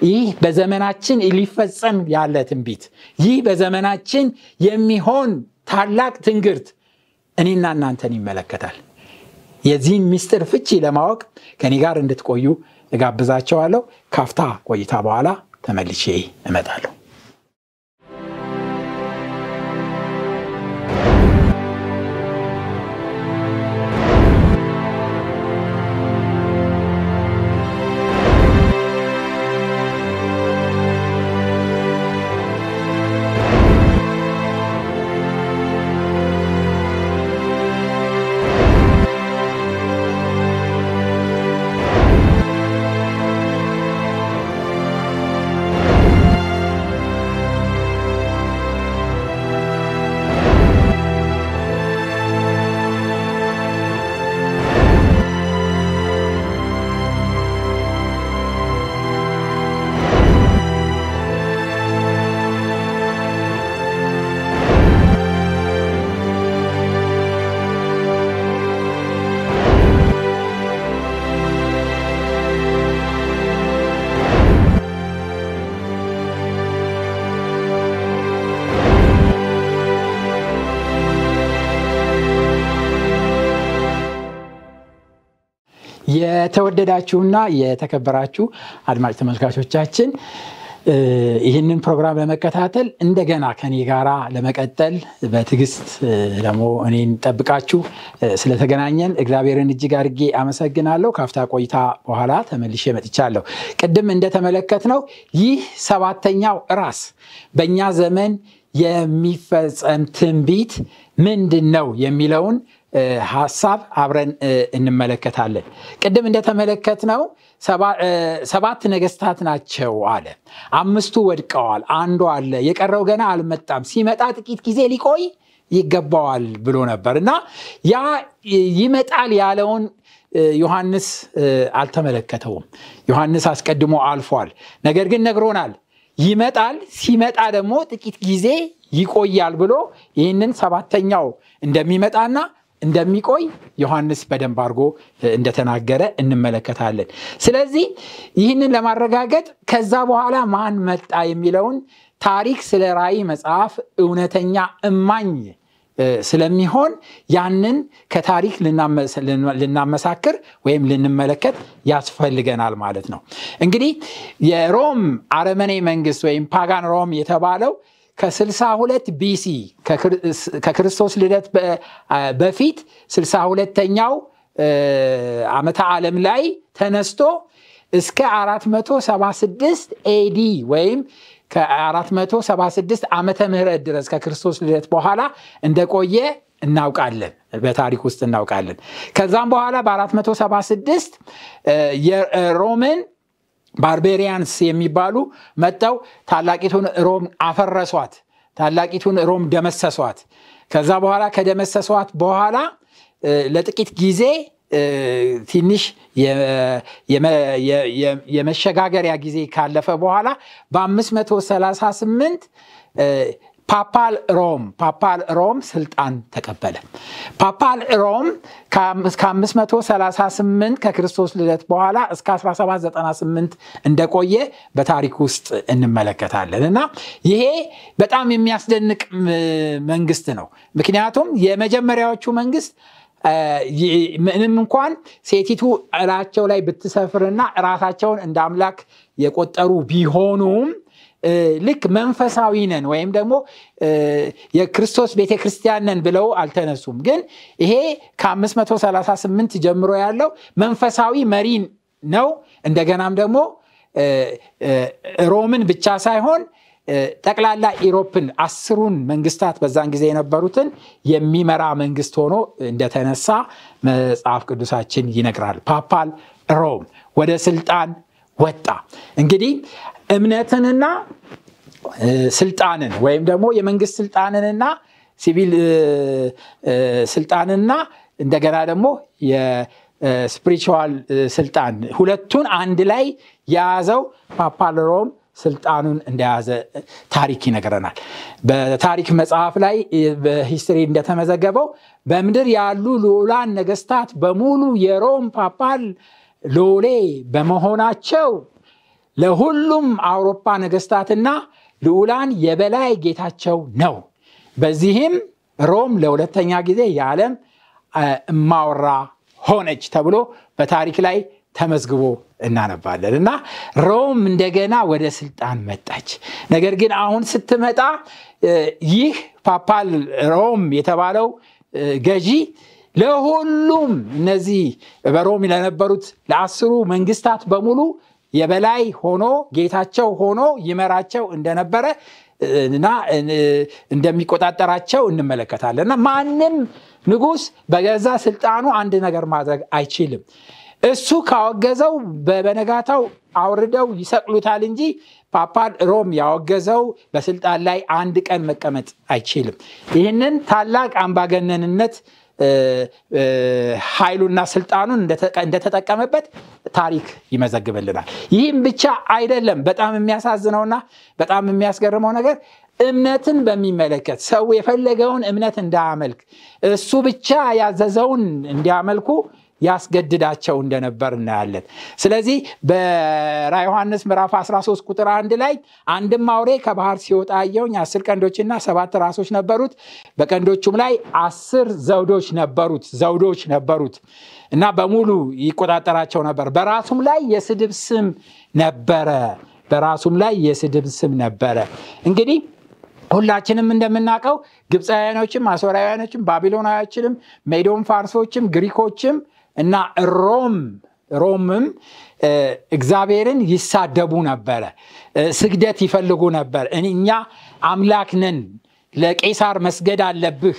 ይህ በዘመናችን ሊፈጸም ያለ ትንቢት ይህ በዘመናችን የሚሆን ታላቅ ትንግርት እኔና እናንተን ይመለከታል የዚህን ምስጢር ፍቺ ለማወቅ ከኔ ጋር እንድትቆዩ እጋብዛቸዋለሁ ካፍታ ቆይታ በኋላ ተመልሼ እመጣለሁ የተወደዳችሁና የተከበራችሁ አድማጭ ተመልካቾቻችን ይህንን ፕሮግራም ለመከታተል እንደገና ከኔ ጋራ ለመቀጠል በትግስት ደግሞ እኔን ጠብቃችሁ ስለተገናኘን እግዚአብሔርን እጅግ አድርጌ አመሰግናለሁ። ካፍታ ቆይታ በኋላ ተመልሼ መጥቻለሁ። ቅድም እንደተመለከት ነው ይህ ሰባተኛው ራስ በእኛ ዘመን የሚፈጸም ትንቢት ምንድን ነው የሚለውን ሀሳብ አብረን እንመለከታለን። ቅድም እንደተመለከት ነው ሰባት ነገስታት ናቸው አለ። አምስቱ ወድቀዋል፣ አንዱ አለ፣ የቀረው ገና አልመጣም፣ ሲመጣ ጥቂት ጊዜ ሊቆይ ይገባዋል ብሎ ነበር እና ያ ይመጣል ያለውን ዮሐንስ አልተመለከተውም። ዮሐንስ አስቀድሞ አልፏል። ነገር ግን ነግሮናል ይመጣል፣ ሲመጣ ደግሞ ጥቂት ጊዜ ይቆያል ብሎ ይህንን ሰባተኛው እንደሚመጣና እንደሚቆይ ዮሐንስ በደንብ አድርጎ እንደተናገረ እንመለከታለን። ስለዚህ ይህንን ለማረጋገጥ ከዛ በኋላ ማን መጣ የሚለውን ታሪክ ስለ ራይ መጽሐፍ እውነተኛ እማኝ ስለሚሆን ያንን ከታሪክ ልናመሳክር ወይም ልንመለከት ያስፈልገናል ማለት ነው። እንግዲህ የሮም አረመኔ መንግስት ወይም ፓጋን ሮም የተባለው ከ62 ቢሲ ከክርስቶስ ልደት በፊት 62ተኛው ዓመተ ዓለም ላይ ተነስቶ እስከ 476 ኤዲ ወይም ከ476 ዓመተ ምህረት ድረስ ከክርስቶስ ልደት በኋላ እንደቆየ እናውቃለን በታሪክ ውስጥ እናውቃለን ከዛም በኋላ በ476 የሮምን ባርቤሪያንስ የሚባሉ መጠው ታላቂቱን ሮም አፈረሷት። ታላቂቱን ሮም ደመሰሷት። ከዛ በኋላ ከደመሰሷት በኋላ ለጥቂት ጊዜ ትንሽ የመሸጋገሪያ ጊዜ ካለፈ በኋላ በ538 ፓፓል ሮም ፓፓል ሮም ስልጣን ተቀበለ። ፓፓል ሮም ከ538 ከክርስቶስ ልደት በኋላ እስከ 1798 እንደቆየ በታሪክ ውስጥ እንመለከታለን እና ይሄ በጣም የሚያስደንቅ መንግስት ነው። ምክንያቱም የመጀመሪያዎቹ መንግስት ምንም እንኳን ሴቲቱ እራቸው ላይ ብትሰፍርና ራሳቸውን እንደ አምላክ የቆጠሩ ቢሆኑም ልክ መንፈሳዊ ነን ወይም ደግሞ የክርስቶስ ቤተክርስቲያን ነን ብለው አልተነሱም ግን ይሄ ከ538 ጀምሮ ያለው መንፈሳዊ መሪ ነው እንደገናም ደግሞ ሮምን ብቻ ሳይሆን ጠቅላላ ኢሮፕን አስሩን መንግስታት በዛን ጊዜ የነበሩትን የሚመራ መንግስት ሆኖ እንደተነሳ መጽሐፍ ቅዱሳችን ይነግራል ፓፓል ሮም ወደ ስልጣን ወጣ እንግዲህ እምነትንና ስልጣንን ወይም ደግሞ የመንግስት ስልጣንንና ሲቪል ስልጣንና እንደገና ደግሞ የስፕሪቹዋል ስልጣን ሁለቱን አንድ ላይ የያዘው ፓፓል ሮም ስልጣኑን እንደያዘ ታሪክ ይነግረናል በታሪክ መጽሐፍ ላይ በሂስትሪ እንደተመዘገበው በምድር ያሉ ልዑላን ነገስታት በሙሉ የሮም ፓፓል ሎሌ በመሆናቸው ለሁሉም አውሮፓ ነገስታትና ልዑላን የበላይ ጌታቸው ነው። በዚህም ሮም ለሁለተኛ ጊዜ የዓለም እማወራ ሆነች ተብሎ በታሪክ ላይ ተመዝግቦ እናነባለን እና ሮም እንደገና ወደ ስልጣን መጣች። ነገር ግን አሁን ስትመጣ ይህ ፓፓል ሮም የተባለው ገዢ ለሁሉም እነዚህ በሮም ለነበሩት ለአስሩ መንግስታት በሙሉ የበላይ ሆኖ ጌታቸው ሆኖ ይመራቸው እንደነበረ እና እንደሚቆጣጠራቸው እንመለከታለን እና ማንም ንጉስ በገዛ ስልጣኑ አንድ ነገር ማድረግ አይችልም እሱ ካወገዘው በነጋታው አውርደው ይሰቅሉታል እንጂ ፓፓል ሮም ያወገዘው በስልጣን ላይ አንድ ቀን መቀመጥ አይችልም ይህንን ታላቅ አምባገነንነት ኃይሉና ስልጣኑን እንደተጠቀመበት ታሪክ ይመዘግብልናል። ይህም ብቻ አይደለም። በጣም የሚያሳዝነውና በጣም የሚያስገርመው ነገር እምነትን በሚመለከት ሰው የፈለገውን እምነት እንዳያመልክ እሱ ብቻ ያዘዘውን እንዲያመልኩ ያስገድዳቸው እንደነበር እናያለን። ስለዚህ በራ ዮሐንስ ምዕራፍ 13 ቁጥር አንድ ላይ አንድም አውሬ ከባህር ሲወጣ አየሁኝ። አስር ቀንዶችና ሰባት ራሶች ነበሩት፣ በቀንዶቹም ላይ አስር ዘውዶች ነበሩት ዘውዶች ነበሩት እና በሙሉ ይቆጣጠራቸው ነበር። በራሱም ላይ የስድብ ስም ነበረ። በራሱም ላይ የስድብ ስም ነበረ። እንግዲህ ሁላችንም እንደምናውቀው ግብፃውያኖችም፣ አሶራውያኖችም፣ ባቢሎናውያችንም፣ ሜዶን ፋርሶችም፣ ግሪኮችም እና ሮም ሮምም እግዚአብሔርን ይሳደቡ ነበረ፣ ስግደት ይፈልጉ ነበር። እኛ አምላክነን ለቄሳር መስገድ አለብህ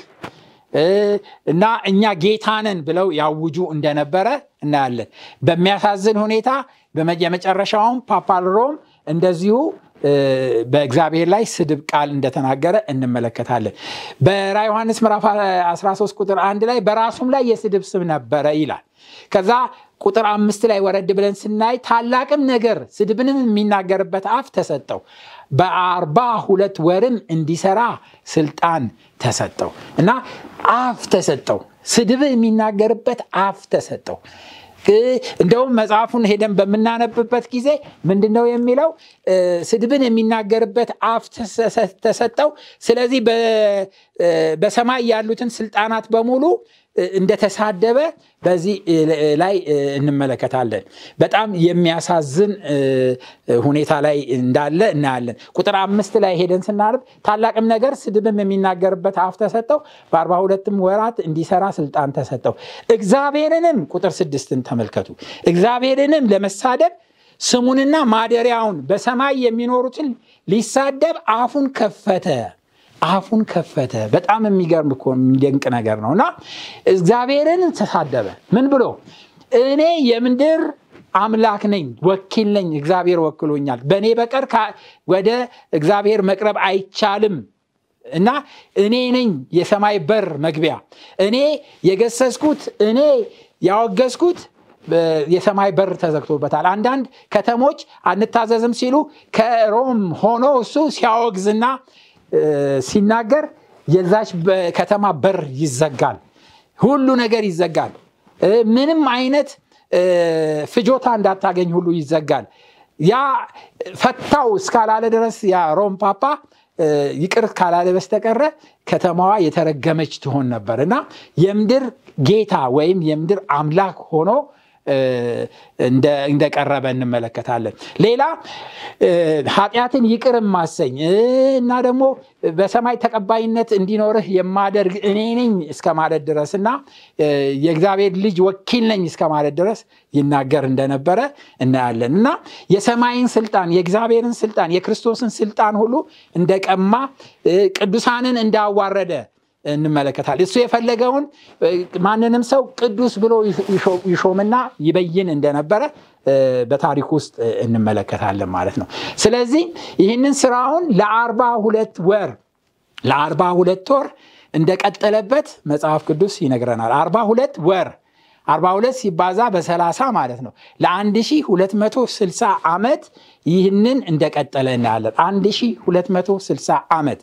እና እኛ ጌታነን ብለው ያውጁ እንደነበረ እናያለን። በሚያሳዝን ሁኔታ የመጨረሻውም ፓፓል ሮም እንደዚሁ በእግዚአብሔር ላይ ስድብ ቃል እንደተናገረ እንመለከታለን። በራ ዮሐንስ ምዕራፍ 13 ቁጥር አንድ ላይ በራሱም ላይ የስድብ ስም ነበረ ይላል። ከዛ ቁጥር አምስት ላይ ወረድ ብለን ስናይ ታላቅም ነገር ስድብንም የሚናገርበት አፍ ተሰጠው፣ በአርባ ሁለት ወርም እንዲሰራ ስልጣን ተሰጠው እና አፍ ተሰጠው። ስድብ የሚናገርበት አፍ ተሰጠው። እንደውም መጽሐፉን ሄደን በምናነብበት ጊዜ ምንድን ነው የሚለው? ስድብን የሚናገርበት አፍ ተሰጠው። ስለዚህ በሰማይ ያሉትን ስልጣናት በሙሉ እንደተሳደበ በዚህ ላይ እንመለከታለን። በጣም የሚያሳዝን ሁኔታ ላይ እንዳለ እናያለን። ቁጥር አምስት ላይ ሄደን ስናርብ ታላቅም ነገር ስድብም የሚናገርበት አፍ ተሰጠው፣ በአርባ ሁለትም ወራት እንዲሰራ ስልጣን ተሰጠው። እግዚአብሔርንም ቁጥር ስድስትን ተመልከቱ። እግዚአብሔርንም ለመሳደብ ስሙንና ማደሪያውን በሰማይ የሚኖሩትን ሊሳደብ አፉን ከፈተ። አፉን ከፈተ። በጣም የሚገርም እኮ የሚደንቅ ነገር ነው እና እግዚአብሔርን ተሳደበ። ምን ብሎ እኔ የምንድር አምላክ ነኝ፣ ወኪል ነኝ፣ እግዚአብሔር ወክሎኛል። በእኔ በቀር ወደ እግዚአብሔር መቅረብ አይቻልም እና እኔ ነኝ የሰማይ በር መግቢያ፣ እኔ የገሰስኩት፣ እኔ ያወገዝኩት የሰማይ በር ተዘግቶበታል። አንዳንድ ከተሞች አንታዘዝም ሲሉ ከሮም ሆኖ እሱ ሲያወግዝና ሲናገር የዛች ከተማ በር ይዘጋል፣ ሁሉ ነገር ይዘጋል፣ ምንም አይነት ፍጆታ እንዳታገኝ ሁሉ ይዘጋል። ያ ፈታው እስካላለ ድረስ ያ ሮም ፓፓ ይቅር ካላለ በስተቀረ ከተማዋ የተረገመች ትሆን ነበር እና የምድር ጌታ ወይም የምድር አምላክ ሆኖ እንደቀረበ እንመለከታለን። ሌላ ኃጢአትን ይቅር ማሰኝ እና ደግሞ በሰማይ ተቀባይነት እንዲኖርህ የማደርግ እኔ ነኝ እስከ ማለት ድረስ እና የእግዚአብሔር ልጅ ወኪል ነኝ እስከ ማለት ድረስ ይናገር እንደነበረ እናያለን እና የሰማይን ስልጣን የእግዚአብሔርን ስልጣን የክርስቶስን ስልጣን ሁሉ እንደቀማ ቅዱሳንን እንዳዋረደ እንመለከታል። እሱ የፈለገውን ማንንም ሰው ቅዱስ ብሎ ይሾምና ይበይን እንደነበረ በታሪክ ውስጥ እንመለከታለን ማለት ነው። ስለዚህ ይህንን ስራውን ለአርባ ሁለት ወር ለአርባ ሁለት ወር እንደቀጠለበት መጽሐፍ ቅዱስ ይነግረናል። አርባ ሁለት ወር አርባ ሁለት ሲባዛ በሰላሳ ማለት ነው። ለአንድ ሺህ ሁለት መቶ ስልሳ ዓመት ይህንን እንደቀጠለ እናያለን 1260 ዓመት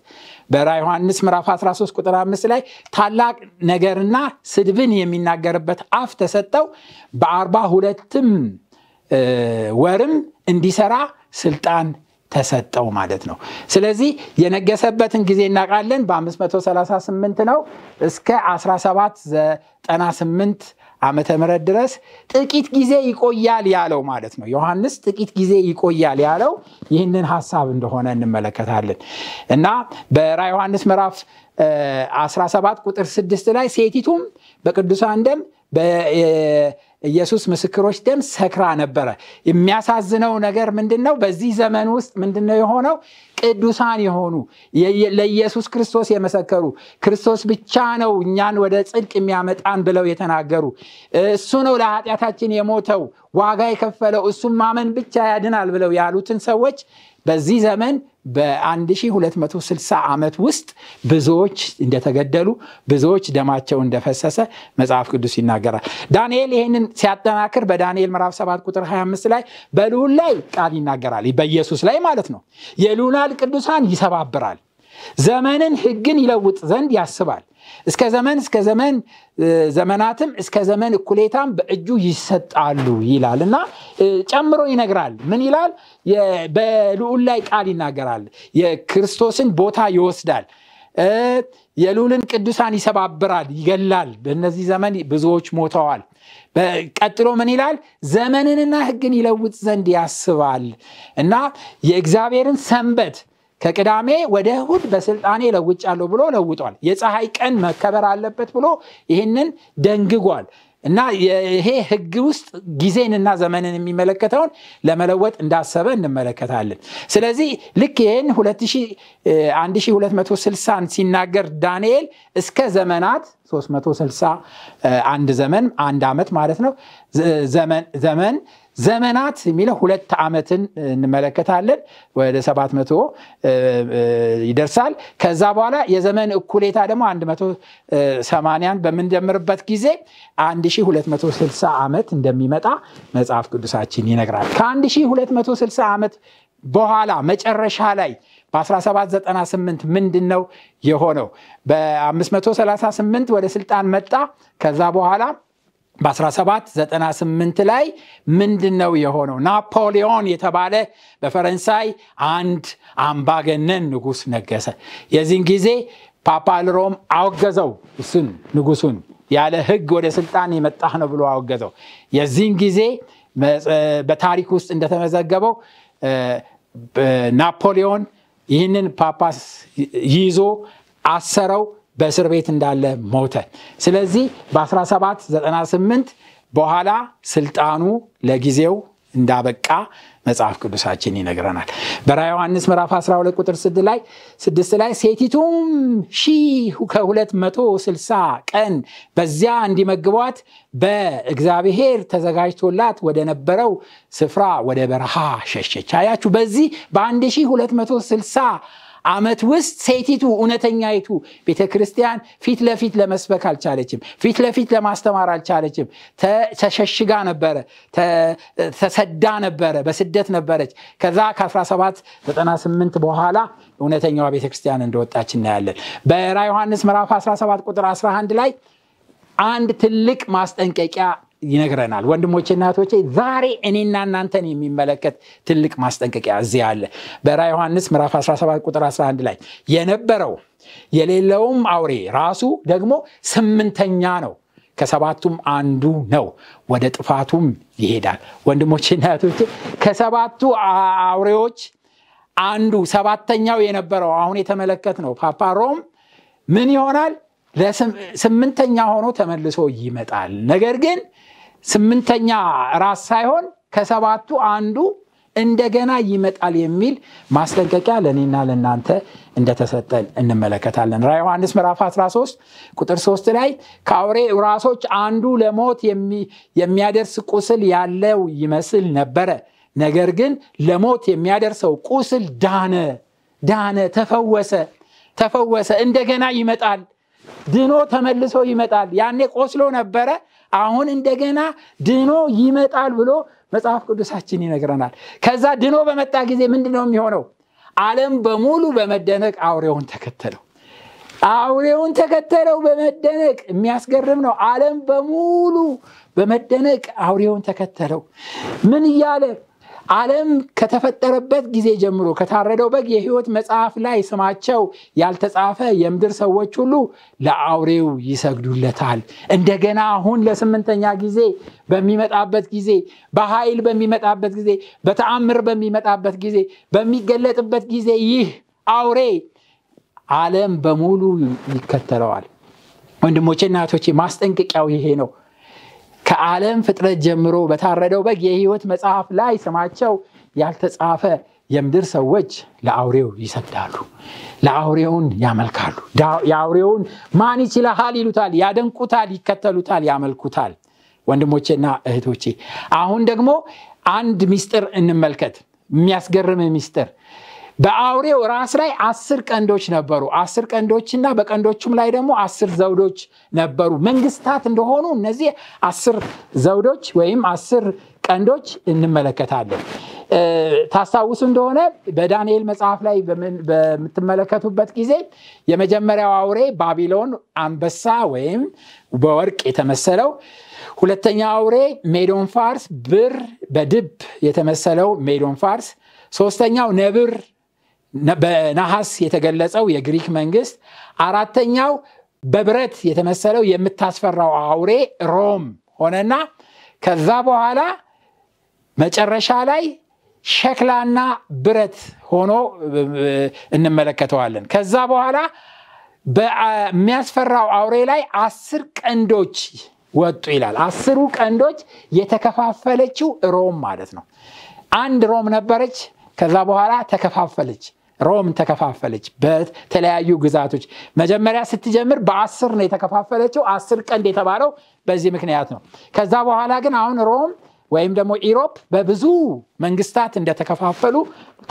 በራ ዮሐንስ ምዕራፍ 13 ቁጥር 5 ላይ ታላቅ ነገርና ስድብን የሚናገርበት አፍ ተሰጠው በአርባ ሁለትም ወርም እንዲሰራ ስልጣን ተሰጠው ማለት ነው ስለዚህ የነገሰበትን ጊዜ እናውቃለን በ538 ነው እስከ 1798 ዓመተ ምህረት ድረስ ጥቂት ጊዜ ይቆያል ያለው ማለት ነው። ዮሐንስ ጥቂት ጊዜ ይቆያል ያለው ይህንን ሀሳብ እንደሆነ እንመለከታለን እና በራ ዮሐንስ ምዕራፍ 17 ቁጥር 6 ላይ ሴቲቱም በቅዱሳን ደም ኢየሱስ ምስክሮች ደም ሰክራ ነበረ የሚያሳዝነው ነገር ምንድን ነው በዚህ ዘመን ውስጥ ምንድነው የሆነው ቅዱሳን የሆኑ ለኢየሱስ ክርስቶስ የመሰከሩ ክርስቶስ ብቻ ነው እኛን ወደ ጽድቅ የሚያመጣን ብለው የተናገሩ እሱ ነው ለኃጢአታችን የሞተው ዋጋ የከፈለው እሱም ማመን ብቻ ያድናል ብለው ያሉትን ሰዎች በዚህ ዘመን በ1260 ዓመት ውስጥ ብዙዎች እንደተገደሉ ብዙዎች ደማቸው እንደፈሰሰ መጽሐፍ ቅዱስ ይናገራል። ዳንኤል ይህንን ሲያጠናክር በዳንኤል ምዕራፍ 7 ቁጥር 25 ላይ በልዑል ላይ ቃል ይናገራል፣ በኢየሱስ ላይ ማለት ነው። የልዑላን ቅዱሳን ይሰባብራል ዘመንን ህግን ይለውጥ ዘንድ ያስባል እስከ ዘመን እስከ ዘመን ዘመናትም እስከ ዘመን እኩሌታም በእጁ ይሰጣሉ ይላል እና ጨምሮ ይነግራል ምን ይላል በልዑል ላይ ቃል ይናገራል የክርስቶስን ቦታ ይወስዳል የልዑልን ቅዱሳን ይሰባብራል ይገላል በእነዚህ ዘመን ብዙዎች ሞተዋል ቀጥሎ ምን ይላል ዘመንንና ህግን ይለውጥ ዘንድ ያስባል እና የእግዚአብሔርን ሰንበት ከቅዳሜ ወደ እሁድ በስልጣኔ ለውጫለሁ ብሎ ለውጧል የፀሐይ ቀን መከበር አለበት ብሎ ይህንን ደንግጓል እና ይሄ ህግ ውስጥ ጊዜንና ዘመንን የሚመለከተውን ለመለወጥ እንዳሰበ እንመለከታለን ስለዚህ ልክ ይህን 1260 ሲናገር ዳንኤል እስከ ዘመናት 361 ዘመን አንድ ዓመት ማለት ነው ዘመን ዘመናት የሚለው ሁለት ዓመትን እንመለከታለን። ወደ ሰባት መቶ ይደርሳል። ከዛ በኋላ የዘመን እኩሌታ ደግሞ አንድ መቶ ሰማንያን በምንጀምርበት ጊዜ አንድ ሺህ ሁለት መቶ ስልሳ ዓመት እንደሚመጣ መጽሐፍ ቅዱሳችን ይነግራል። ከአንድ ሺህ ሁለት መቶ ስልሳ ዓመት በኋላ መጨረሻ ላይ በ1798 ምንድን ነው የሆነው? በ538 ወደ ስልጣን መጣ። ከዛ በኋላ በ1798 ላይ ምንድን ነው የሆነው? ናፖሊዮን የተባለ በፈረንሳይ አንድ አምባገነን ንጉስ ነገሰ። የዚህን ጊዜ ፓፓል ሮም አወገዘው። እሱን ንጉሱን ያለ ህግ ወደ ስልጣን የመጣህ ነው ብሎ አወገዘው። የዚህን ጊዜ በታሪክ ውስጥ እንደተመዘገበው ናፖሊዮን ይህንን ፓፓስ ይዞ አሰረው፣ በእስር ቤት እንዳለ ሞተ። ስለዚህ በ1798 በኋላ ስልጣኑ ለጊዜው እንዳበቃ መጽሐፍ ቅዱሳችን ይነግረናል። በራ ዮሐንስ ምዕራፍ 12 ቁጥር 6 ላይ 6 ላይ ሴቲቱም ሺህ ከ260 ቀን በዚያ እንዲመግቧት በእግዚአብሔር ተዘጋጅቶላት ወደ ነበረው ስፍራ ወደ በረሃ ሸሸች። አያችሁ በዚህ በ1260 ዓመት ውስጥ ሴቲቱ እውነተኛይቱ ቤተ ክርስቲያን ፊት ለፊት ለመስበክ አልቻለችም። ፊት ለፊት ለማስተማር አልቻለችም። ተሸሽጋ ነበረ፣ ተሰዳ ነበረ፣ በስደት ነበረች። ከዛ ከ1798 በኋላ እውነተኛዋ ቤተ ክርስቲያን እንደወጣች እናያለን። በራ ዮሐንስ ምዕራፍ 17 ቁጥር 11 ላይ አንድ ትልቅ ማስጠንቀቂያ ይነግረናል። ወንድሞቼ እህቶቼ ዛሬ እኔና እናንተን የሚመለከት ትልቅ ማስጠንቀቂያ እዚ አለ። በራ ዮሐንስ ምዕራፍ 17 ቁጥር 11 ላይ የነበረው የሌለውም አውሬ ራሱ ደግሞ ስምንተኛ ነው ከሰባቱም አንዱ ነው፣ ወደ ጥፋቱም ይሄዳል። ወንድሞች እናቶቼ ከሰባቱ አውሬዎች አንዱ ሰባተኛው የነበረው አሁን የተመለከት ነው ፓፓሮም ምን ይሆናል? ስምንተኛ ሆኖ ተመልሶ ይመጣል። ነገር ግን ስምንተኛ ራስ ሳይሆን ከሰባቱ አንዱ እንደገና ይመጣል የሚል ማስጠንቀቂያ ለእኔና ለእናንተ እንደተሰጠን እንመለከታለን። ራ ዮሐንስ ምዕራፍ 13 ቁጥር 3 ላይ ከአውሬ ራሶች አንዱ ለሞት የሚያደርስ ቁስል ያለው ይመስል ነበረ። ነገር ግን ለሞት የሚያደርሰው ቁስል ዳነ፣ ዳነ፣ ተፈወሰ፣ ተፈወሰ፣ እንደገና ይመጣል ድኖ ተመልሶ ይመጣል። ያኔ ቆስሎ ነበረ፣ አሁን እንደገና ድኖ ይመጣል ብሎ መጽሐፍ ቅዱሳችን ይነግረናል። ከዛ ድኖ በመጣ ጊዜ ምንድነው የሚሆነው? አለም በሙሉ በመደነቅ አውሬውን ተከተለው። አውሬውን ተከተለው በመደነቅ የሚያስገርም ነው። አለም በሙሉ በመደነቅ አውሬውን ተከተለው። ምን እያለ ዓለም ከተፈጠረበት ጊዜ ጀምሮ ከታረደው በግ የህይወት መጽሐፍ ላይ ስማቸው ያልተጻፈ የምድር ሰዎች ሁሉ ለአውሬው ይሰግዱለታል። እንደገና አሁን ለስምንተኛ ጊዜ በሚመጣበት ጊዜ፣ በኃይል በሚመጣበት ጊዜ፣ በተአምር በሚመጣበት ጊዜ፣ በሚገለጥበት ጊዜ ይህ አውሬ ዓለም በሙሉ ይከተለዋል። ወንድሞቼ እህቶቼ ማስጠንቀቂያው ይሄ ነው። ከዓለም ፍጥረት ጀምሮ በታረደው በግ የህይወት መጽሐፍ ላይ ስማቸው ያልተጻፈ የምድር ሰዎች ለአውሬው ይሰግዳሉ፣ ለአውሬውን ያመልካሉ። የአውሬውን ማን ይችላሃል ይሉታል፣ ያደንቁታል፣ ይከተሉታል፣ ያመልኩታል። ወንድሞቼና እህቶቼ አሁን ደግሞ አንድ ሚስጥር እንመልከት። የሚያስገርም ሚስጥር በአውሬው ራስ ላይ አስር ቀንዶች ነበሩ። አስር ቀንዶችና በቀንዶቹም ላይ ደግሞ አስር ዘውዶች ነበሩ። መንግስታት እንደሆኑ እነዚህ አስር ዘውዶች ወይም አስር ቀንዶች እንመለከታለን። ታስታውሱ እንደሆነ በዳንኤል መጽሐፍ ላይ በምትመለከቱበት ጊዜ የመጀመሪያው አውሬ ባቢሎን አንበሳ ወይም በወርቅ የተመሰለው፣ ሁለተኛ አውሬ ሜዶን ፋርስ ብር በድብ የተመሰለው ሜዶን ፋርስ፣ ሶስተኛው ነብር በነሐስ የተገለጸው የግሪክ መንግስት፣ አራተኛው በብረት የተመሰለው የምታስፈራው አውሬ ሮም ሆነና ከዛ በኋላ መጨረሻ ላይ ሸክላና ብረት ሆኖ እንመለከተዋለን። ከዛ በኋላ በሚያስፈራው አውሬ ላይ አስር ቀንዶች ወጡ ይላል። አስሩ ቀንዶች የተከፋፈለችው ሮም ማለት ነው። አንድ ሮም ነበረች። ከዛ በኋላ ተከፋፈለች። ሮም ተከፋፈለች በተለያዩ ግዛቶች መጀመሪያ ስትጀምር በአስር ነው የተከፋፈለችው አስር ቀንድ የተባለው በዚህ ምክንያት ነው ከዛ በኋላ ግን አሁን ሮም ወይም ደግሞ ኢሮፕ በብዙ መንግስታት እንደተከፋፈሉ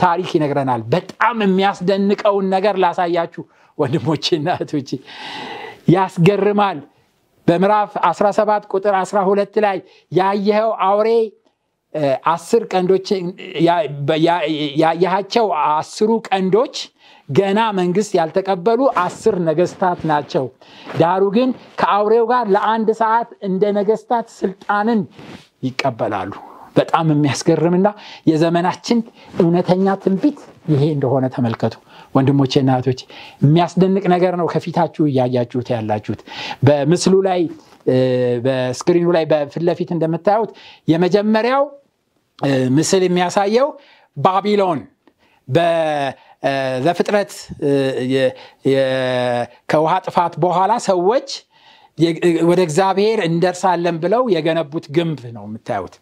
ታሪክ ይነግረናል በጣም የሚያስደንቀውን ነገር ላሳያችሁ ወንድሞች እናቶች ያስገርማል በምዕራፍ 17 ቁጥር 12 ላይ ያየኸው አውሬ አስር ቀንዶች ያያቸው አስሩ ቀንዶች ገና መንግስት ያልተቀበሉ አስር ነገስታት ናቸው። ዳሩ ግን ከአውሬው ጋር ለአንድ ሰዓት እንደ ነገስታት ስልጣንን ይቀበላሉ። በጣም የሚያስገርምና የዘመናችን እውነተኛ ትንቢት ይሄ እንደሆነ ተመልከቱ ወንድሞቼ እናቶች የሚያስደንቅ ነገር ነው ከፊታችሁ እያያችሁት ያላችሁት። በምስሉ ላይ በስክሪኑ ላይ በፊትለፊት እንደምታዩት የመጀመሪያው ምስል የሚያሳየው ባቢሎን በዘፍጥረት ከውሃ ጥፋት በኋላ ሰዎች ወደ እግዚአብሔር እንደርሳለን ብለው የገነቡት ግንብ ነው የምታዩት።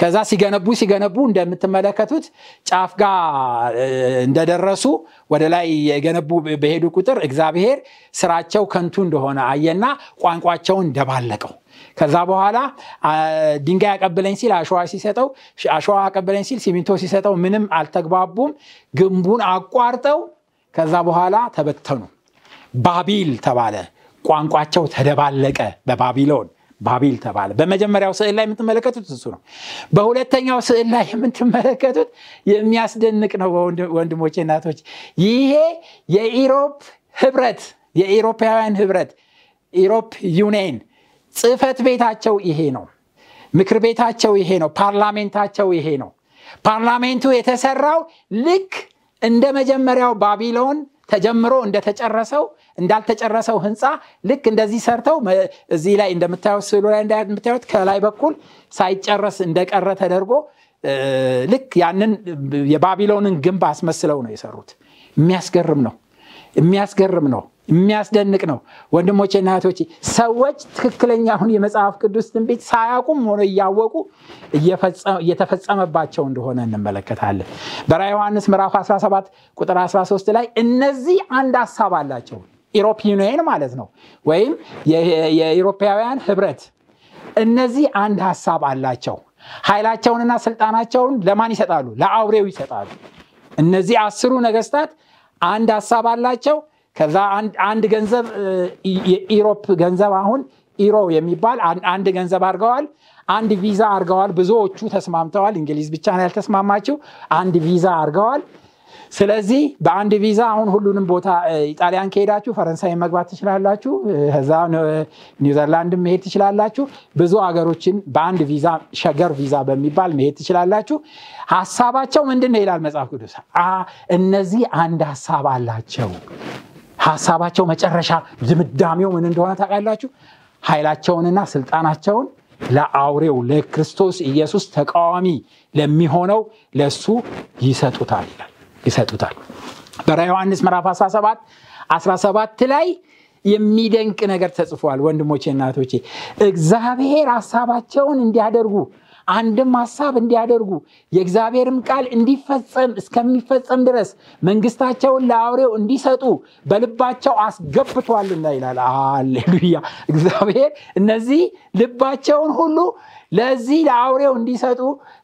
ከዛ ሲገነቡ ሲገነቡ እንደምትመለከቱት ጫፍ ጋር እንደደረሱ ወደ ላይ የገነቡ በሄዱ ቁጥር እግዚአብሔር ስራቸው ከንቱ እንደሆነ አየና ቋንቋቸውን ደባለቀው። ከዛ በኋላ ድንጋይ አቀብለኝ ሲል አሸዋ ሲሰጠው፣ አሸዋ አቀብለኝ ሲል ሲሚንቶ ሲሰጠው፣ ምንም አልተግባቡም። ግንቡን አቋርጠው ከዛ በኋላ ተበተኑ። ባቢል ተባለ። ቋንቋቸው ተደባለቀ በባቢሎን ባቢል ተባለ። በመጀመሪያው ስዕል ላይ የምትመለከቱት እሱ ነው። በሁለተኛው ስዕል ላይ የምትመለከቱት የሚያስደንቅ ነው። ወንድሞቼ እናቶች፣ ይሄ የኢሮፕ ህብረት የኢሮፓውያን ህብረት ኢሮፕ ዩኔን ጽህፈት ቤታቸው ይሄ ነው። ምክር ቤታቸው ይሄ ነው። ፓርላሜንታቸው ይሄ ነው። ፓርላሜንቱ የተሰራው ልክ እንደ መጀመሪያው ባቢሎን ተጀምሮ እንደተጨረሰው እንዳልተጨረሰው ህንፃ ልክ እንደዚህ ሰርተው እዚህ ላይ እንደምታዩት ስሉ ላይ እንደምታዩት ከላይ በኩል ሳይጨረስ እንደቀረ ተደርጎ ልክ ያንን የባቢሎንን ግንብ አስመስለው ነው የሰሩት። የሚያስገርም ነው። የሚያስገርም ነው። የሚያስደንቅ ነው ና እህቶቼ። ሰዎች ትክክለኛውን የመጽሐፍ ቅዱስ ትንቢት ሳያቁም ሆነ እያወቁ እየተፈጸመባቸው እንደሆነ እንመለከታለን። በራ ዮሐንስ ምዕራፍ 17 ቁጥር 13 ላይ እነዚህ አንድ ሀሳብ አላቸው፣ ኢሮፒኖን ማለት ነው ወይም የኢሮፓውያን ህብረት። እነዚህ አንድ ሀሳብ አላቸው፣ ኃይላቸውንና ስልጣናቸውን ለማን ይሰጣሉ? ለአውሬው ይሰጣሉ። እነዚህ አስሩ ነገስታት አንድ ሀሳብ አላቸው ከዛ አንድ ገንዘብ የኢሮፕ ገንዘብ አሁን ኢሮ የሚባል አንድ ገንዘብ አድርገዋል አንድ ቪዛ አድርገዋል ብዙዎቹ ተስማምተዋል እንግሊዝ ብቻ ነው ያልተስማማችው አንድ ቪዛ አድርገዋል ስለዚህ በአንድ ቪዛ አሁን ሁሉንም ቦታ ኢጣሊያን ከሄዳችሁ ፈረንሳይ መግባት ትችላላችሁ ከዛ ኒውዘርላንድ መሄድ ትችላላችሁ ብዙ አገሮችን በአንድ ቪዛ ሸገር ቪዛ በሚባል መሄድ ትችላላችሁ ሀሳባቸው ምንድን ነው ይላል መጽሐፍ ቅዱስ እነዚህ አንድ ሀሳብ አላቸው ሀሳባቸው መጨረሻ ድምዳሜው ምን እንደሆነ ታውቃላችሁ? ኃይላቸውንና ስልጣናቸውን ለአውሬው ለክርስቶስ ኢየሱስ ተቃዋሚ ለሚሆነው ለእሱ ይሰጡታል ይላል ይሰጡታል በራ ዮሐንስ ምዕራፍ 17 17 ላይ የሚደንቅ ነገር ተጽፏል ወንድሞቼ እናቶቼ እግዚአብሔር ሀሳባቸውን እንዲያደርጉ አንድም ሀሳብ እንዲያደርጉ የእግዚአብሔርም ቃል እንዲፈጸም እስከሚፈጸም ድረስ መንግስታቸውን ለአውሬው እንዲሰጡ በልባቸው አስገብቷልና ይላል አሌሉያ እግዚአብሔር እነዚህ ልባቸውን ሁሉ ለዚህ ለአውሬው እንዲሰጡ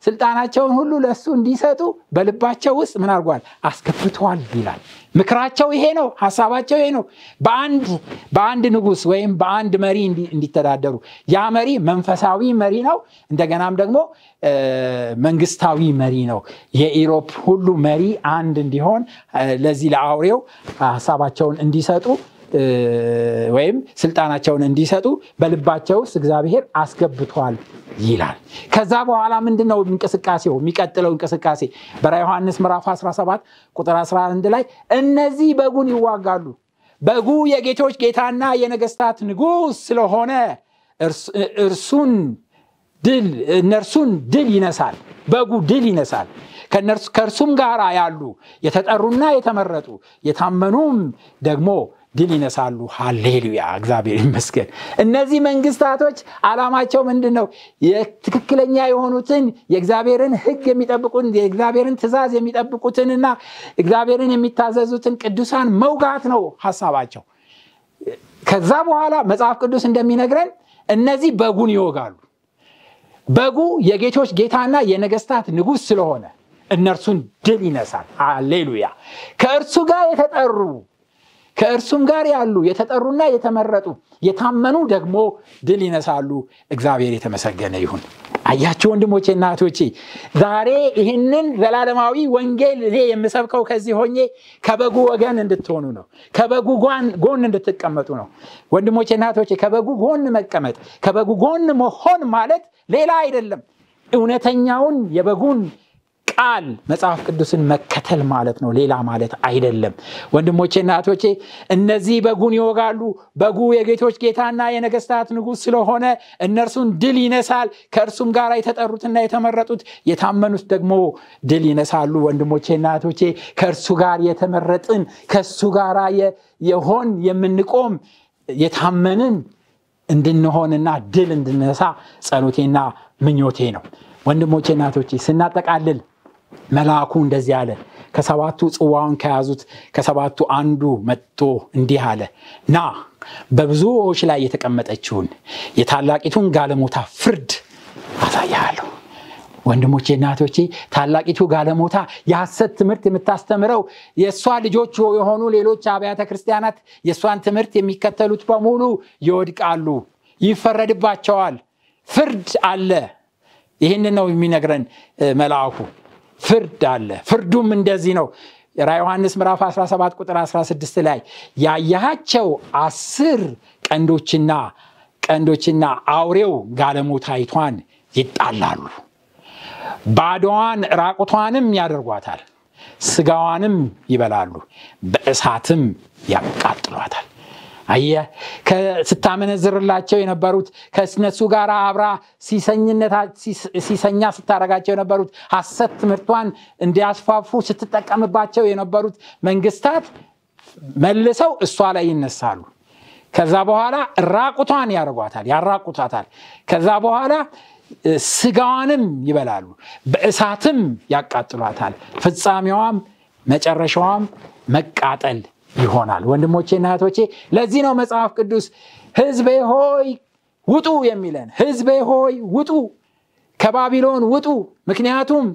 ስልጣናቸውን ሁሉ ለእሱ እንዲሰጡ በልባቸው ውስጥ ምን አርጓል አስገብተዋል ይላል ምክራቸው ይሄ ነው ሀሳባቸው ይሄ ነው በአንድ በአንድ ንጉስ ወይም በአንድ መሪ እንዲተዳደሩ ያ መሪ መንፈሳዊ መሪ ነው እንደገናም ደግሞ መንግስታዊ መሪ ነው የኢሮፕ ሁሉ መሪ አንድ እንዲሆን ለዚህ ለአውሬው ሀሳባቸውን እንዲሰጡ ወይም ስልጣናቸውን እንዲሰጡ በልባቸው ውስጥ እግዚአብሔር አስገብቷል ይላል። ከዛ በኋላ ምንድን ነው እንቅስቃሴው? የሚቀጥለው እንቅስቃሴ በራ ዮሐንስ ምዕራፍ 17 ቁጥር 11 ላይ እነዚህ በጉን ይዋጋሉ፣ በጉ የጌቶች ጌታና የነገስታት ንጉስ ስለሆነ እርሱን ድል እነርሱን ድል ይነሳል። በጉ ድል ይነሳል። ከእርሱም ጋር ያሉ የተጠሩና የተመረጡ የታመኑም ደግሞ ድል ይነሳሉ። ሀሌሉያ እግዚአብሔር ይመስገን። እነዚህ መንግስታቶች አላማቸው ምንድን ነው? ትክክለኛ የሆኑትን የእግዚአብሔርን ህግ የሚጠብቁትን የእግዚአብሔርን ትእዛዝ የሚጠብቁትንና እግዚአብሔርን የሚታዘዙትን ቅዱሳን መውጋት ነው ሀሳባቸው። ከዛ በኋላ መጽሐፍ ቅዱስ እንደሚነግረን እነዚህ በጉን ይወጋሉ። በጉ የጌቶች ጌታና የነገስታት ንጉሥ ስለሆነ እነርሱን ድል ይነሳል። አሌሉያ ከእርሱ ጋር የተጠሩ ከእርሱም ጋር ያሉ የተጠሩና የተመረጡ የታመኑ ደግሞ ድል ይነሳሉ። እግዚአብሔር የተመሰገነ ይሁን። አያቸው ወንድሞቼ እናቶቼ ዛሬ ይህንን ዘላለማዊ ወንጌል እኔ የምሰብከው ከዚህ ሆኜ ከበጉ ወገን እንድትሆኑ ነው። ከበጉ ጎን እንድትቀመጡ ነው። ወንድሞቼ እናቶቼ ከበጉ ጎን መቀመጥ፣ ከበጉ ጎን መሆን ማለት ሌላ አይደለም እውነተኛውን የበጉን ቃል መጽሐፍ ቅዱስን መከተል ማለት ነው ሌላ ማለት አይደለም ወንድሞቼና እህቶቼ እነዚህ በጉን ይወጋሉ በጉ የጌቶች ጌታና የነገስታት ንጉሥ ስለሆነ እነርሱን ድል ይነሳል ከእርሱም ጋር የተጠሩትና የተመረጡት የታመኑት ደግሞ ድል ይነሳሉ ወንድሞቼና እናቶቼ ከእርሱ ጋር የተመረጥን ከእሱ ጋር የሆን የምንቆም የታመንን እንድንሆንና ድል እንድንነሳ ጸሎቴና ምኞቴ ነው ወንድሞቼ እናቶቼ ስናጠቃልል መልአኩ እንደዚህ አለ ከሰባቱ ጽዋውን ከያዙት ከሰባቱ አንዱ መጥቶ እንዲህ አለ ና በብዙዎች ላይ የተቀመጠችውን የታላቂቱን ጋለሞታ ፍርድ አሳያሉ ወንድሞቼ እናቶቼ ታላቂቱ ጋለሞታ የሐሰት ትምህርት የምታስተምረው የእሷ ልጆች የሆኑ ሌሎች አብያተ ክርስቲያናት የእሷን ትምህርት የሚከተሉት በሙሉ ይወድቃሉ ይፈረድባቸዋል ፍርድ አለ ይህንን ነው የሚነግረን መልአኩ ፍርድ አለ። ፍርዱም እንደዚህ ነው። ራ ዮሐንስ ምዕራፍ 17 ቁጥር 16 ላይ ያያቸው አስር ቀንዶችና ቀንዶችና አውሬው ጋለሞታይቷን ይጣላሉ፣ ባዶዋን ራቁቷንም ያደርጓታል፣ ስጋዋንም ይበላሉ፣ በእሳትም ያቃጥሏታል። አየ ስታመነዝርላቸው የነበሩት ከነሱ ጋር አብራ ሲሰኛ ስታረጋቸው የነበሩት ሀሰት ትምህርቷን እንዲያስፋፉ ስትጠቀምባቸው የነበሩት መንግስታት መልሰው እሷ ላይ ይነሳሉ ከዛ በኋላ ራቁቷን ያርጓታል ያራቁታታል ከዛ በኋላ ስጋዋንም ይበላሉ በእሳትም ያቃጥሏታል ፍጻሜዋም መጨረሻዋም መቃጠል ይሆናል። ወንድሞቼና እህቶቼ ለዚህ ነው መጽሐፍ ቅዱስ ህዝቤ ሆይ ውጡ የሚለን። ህዝቤ ሆይ ውጡ፣ ከባቢሎን ውጡ፣ ምክንያቱም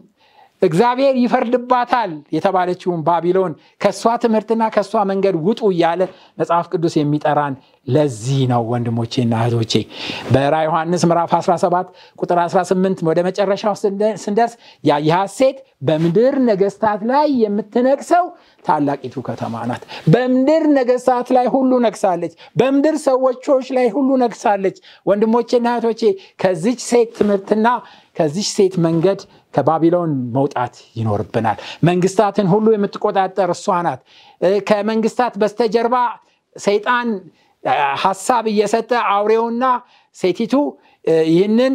እግዚአብሔር ይፈርድባታል የተባለችውን ባቢሎን ከእሷ ትምህርትና ከእሷ መንገድ ውጡ እያለ መጽሐፍ ቅዱስ የሚጠራን ለዚህ ነው ወንድሞቼና እህቶቼ በራ ዮሐንስ ምዕራፍ 17 ቁጥር 18 ወደ መጨረሻው ስንደርስ ያየሃት ሴት በምድር ነገስታት ላይ የምትነግሰው ታላቂቱ ከተማ ናት። በምድር ነገስታት ላይ ሁሉ ነግሳለች። በምድር ሰዎቾች ላይ ሁሉ ነግሳለች። ወንድሞቼና እህቶቼ ከዚች ሴት ትምህርትና ከዚች ሴት መንገድ ከባቢሎን መውጣት ይኖርብናል። መንግስታትን ሁሉ የምትቆጣጠር እሷ ናት። ከመንግስታት በስተጀርባ ሰይጣን ሀሳብ እየሰጠ አውሬውና ሴቲቱ ይህንን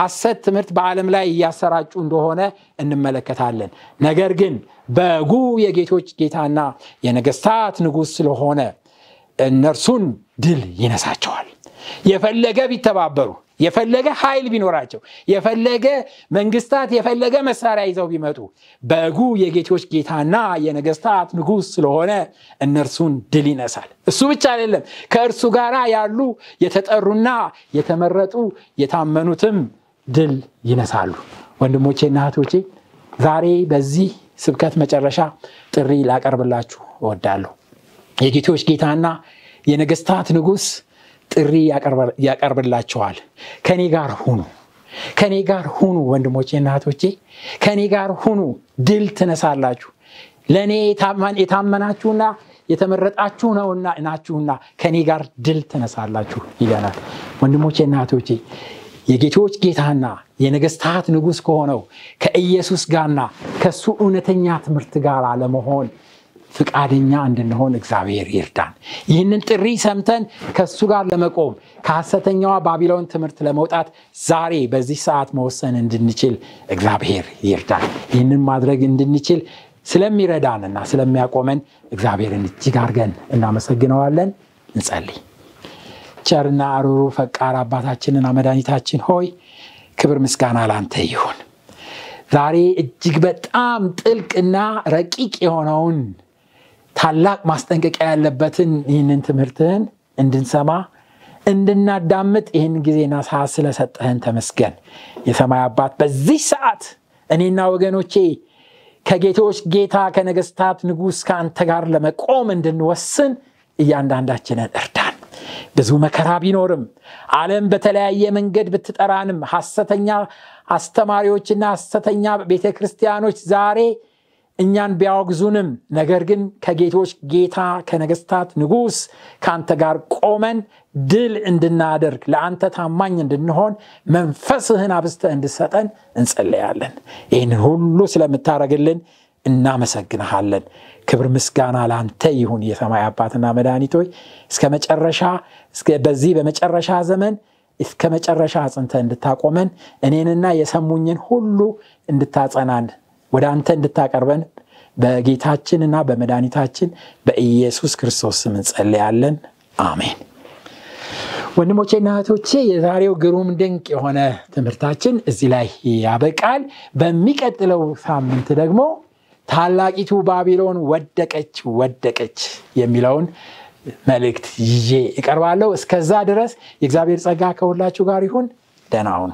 ሐሰት ትምህርት በዓለም ላይ እያሰራጩ እንደሆነ እንመለከታለን። ነገር ግን በጉ የጌቶች ጌታና የነገስታት ንጉሥ ስለሆነ እነርሱን ድል ይነሳቸዋል። የፈለገ ቢተባበሩ፣ የፈለገ ኃይል ቢኖራቸው፣ የፈለገ መንግስታት፣ የፈለገ መሳሪያ ይዘው ቢመጡ በጉ የጌቶች ጌታና የነገስታት ንጉሥ ስለሆነ እነርሱን ድል ይነሳል። እሱ ብቻ አይደለም፣ ከእርሱ ጋር ያሉ የተጠሩና የተመረጡ የታመኑትም ድል ይነሳሉ። ወንድሞቼና እህቶቼ ዛሬ በዚህ ስብከት መጨረሻ ጥሪ ላቀርብላችሁ እወዳለሁ። የጌቶች ጌታና የነገስታት ንጉስ ጥሪ ያቀርብላችኋል። ከኔ ጋር ሁኑ፣ ከኔ ጋር ሁኑ ወንድሞቼ እና ከኔ ጋር ሁኑ፣ ድል ትነሳላችሁ። ለእኔ የታመናችሁና የተመረጣችሁ ነውና ናችሁና ከኔ ጋር ድል ትነሳላችሁ ይለናል። ወንድሞቼ እና የጌቶች ጌታና የነገስታት ንጉስ ከሆነው ከኢየሱስ ጋርና ከሱ እውነተኛ ትምህርት ጋር ለመሆን ፍቃደኛ እንድንሆን እግዚአብሔር ይርዳን ይህንን ጥሪ ሰምተን ከእሱ ጋር ለመቆም ከሐሰተኛዋ ባቢሎን ትምህርት ለመውጣት ዛሬ በዚህ ሰዓት መወሰን እንድንችል እግዚአብሔር ይርዳን ይህንን ማድረግ እንድንችል ስለሚረዳንና ስለሚያቆመን እግዚአብሔርን እጅግ አድርገን እናመሰግነዋለን እንጸልይ ቸርና አሩሩ ፈቃር አባታችንና መድኃኒታችን ሆይ ክብር ምስጋና ላንተ ይሁን ዛሬ እጅግ በጣም ጥልቅና ረቂቅ የሆነውን ታላቅ ማስጠንቀቂያ ያለበትን ይህንን ትምህርትህን እንድንሰማ እንድናዳምጥ ይህን ጊዜና ሰዓት ስለሰጠህን ተመስገን የሰማይ አባት በዚህ ሰዓት እኔና ወገኖቼ ከጌቶች ጌታ ከነገስታት ንጉስ ከአንተ ጋር ለመቆም እንድንወስን እያንዳንዳችንን እርዳን ብዙ መከራ ቢኖርም አለም በተለያየ መንገድ ብትጠራንም ሐሰተኛ አስተማሪዎችና ሐሰተኛ ቤተ ክርስቲያኖች ዛሬ እኛን ቢያወግዙንም ነገር ግን ከጌቶች ጌታ ከነገስታት ንጉስ ከአንተ ጋር ቆመን ድል እንድናደርግ ለአንተ ታማኝ እንድንሆን መንፈስህን አብስተ እንድሰጠን እንጸለያለን ይህን ሁሉ ስለምታረግልን እናመሰግንሃለን። ክብር ምስጋና ለአንተ ይሁን የሰማይ አባትና መድኃኒት ሆይ እስከ መጨረሻ በዚህ በመጨረሻ ዘመን እስከ መጨረሻ አጽንተ እንድታቆመን እኔንና የሰሙኝን ሁሉ እንድታጸናን ወደ አንተ እንድታቀርበን በጌታችንና በመድኃኒታችን በኢየሱስ ክርስቶስ ስም እንጸልያለን። አሜን። ና እህቶቼ የዛሬው ግሩም ድንቅ የሆነ ትምህርታችን እዚህ ላይ ያበቃል። በሚቀጥለው ሳምንት ደግሞ ታላቂቱ ባቢሎን ወደቀች ወደቀች የሚለውን መልእክት ይዤ እቀርባለሁ። እስከዛ ድረስ የእግዚአብሔር ጸጋ ከሁላችሁ ጋር ይሁን። ደህና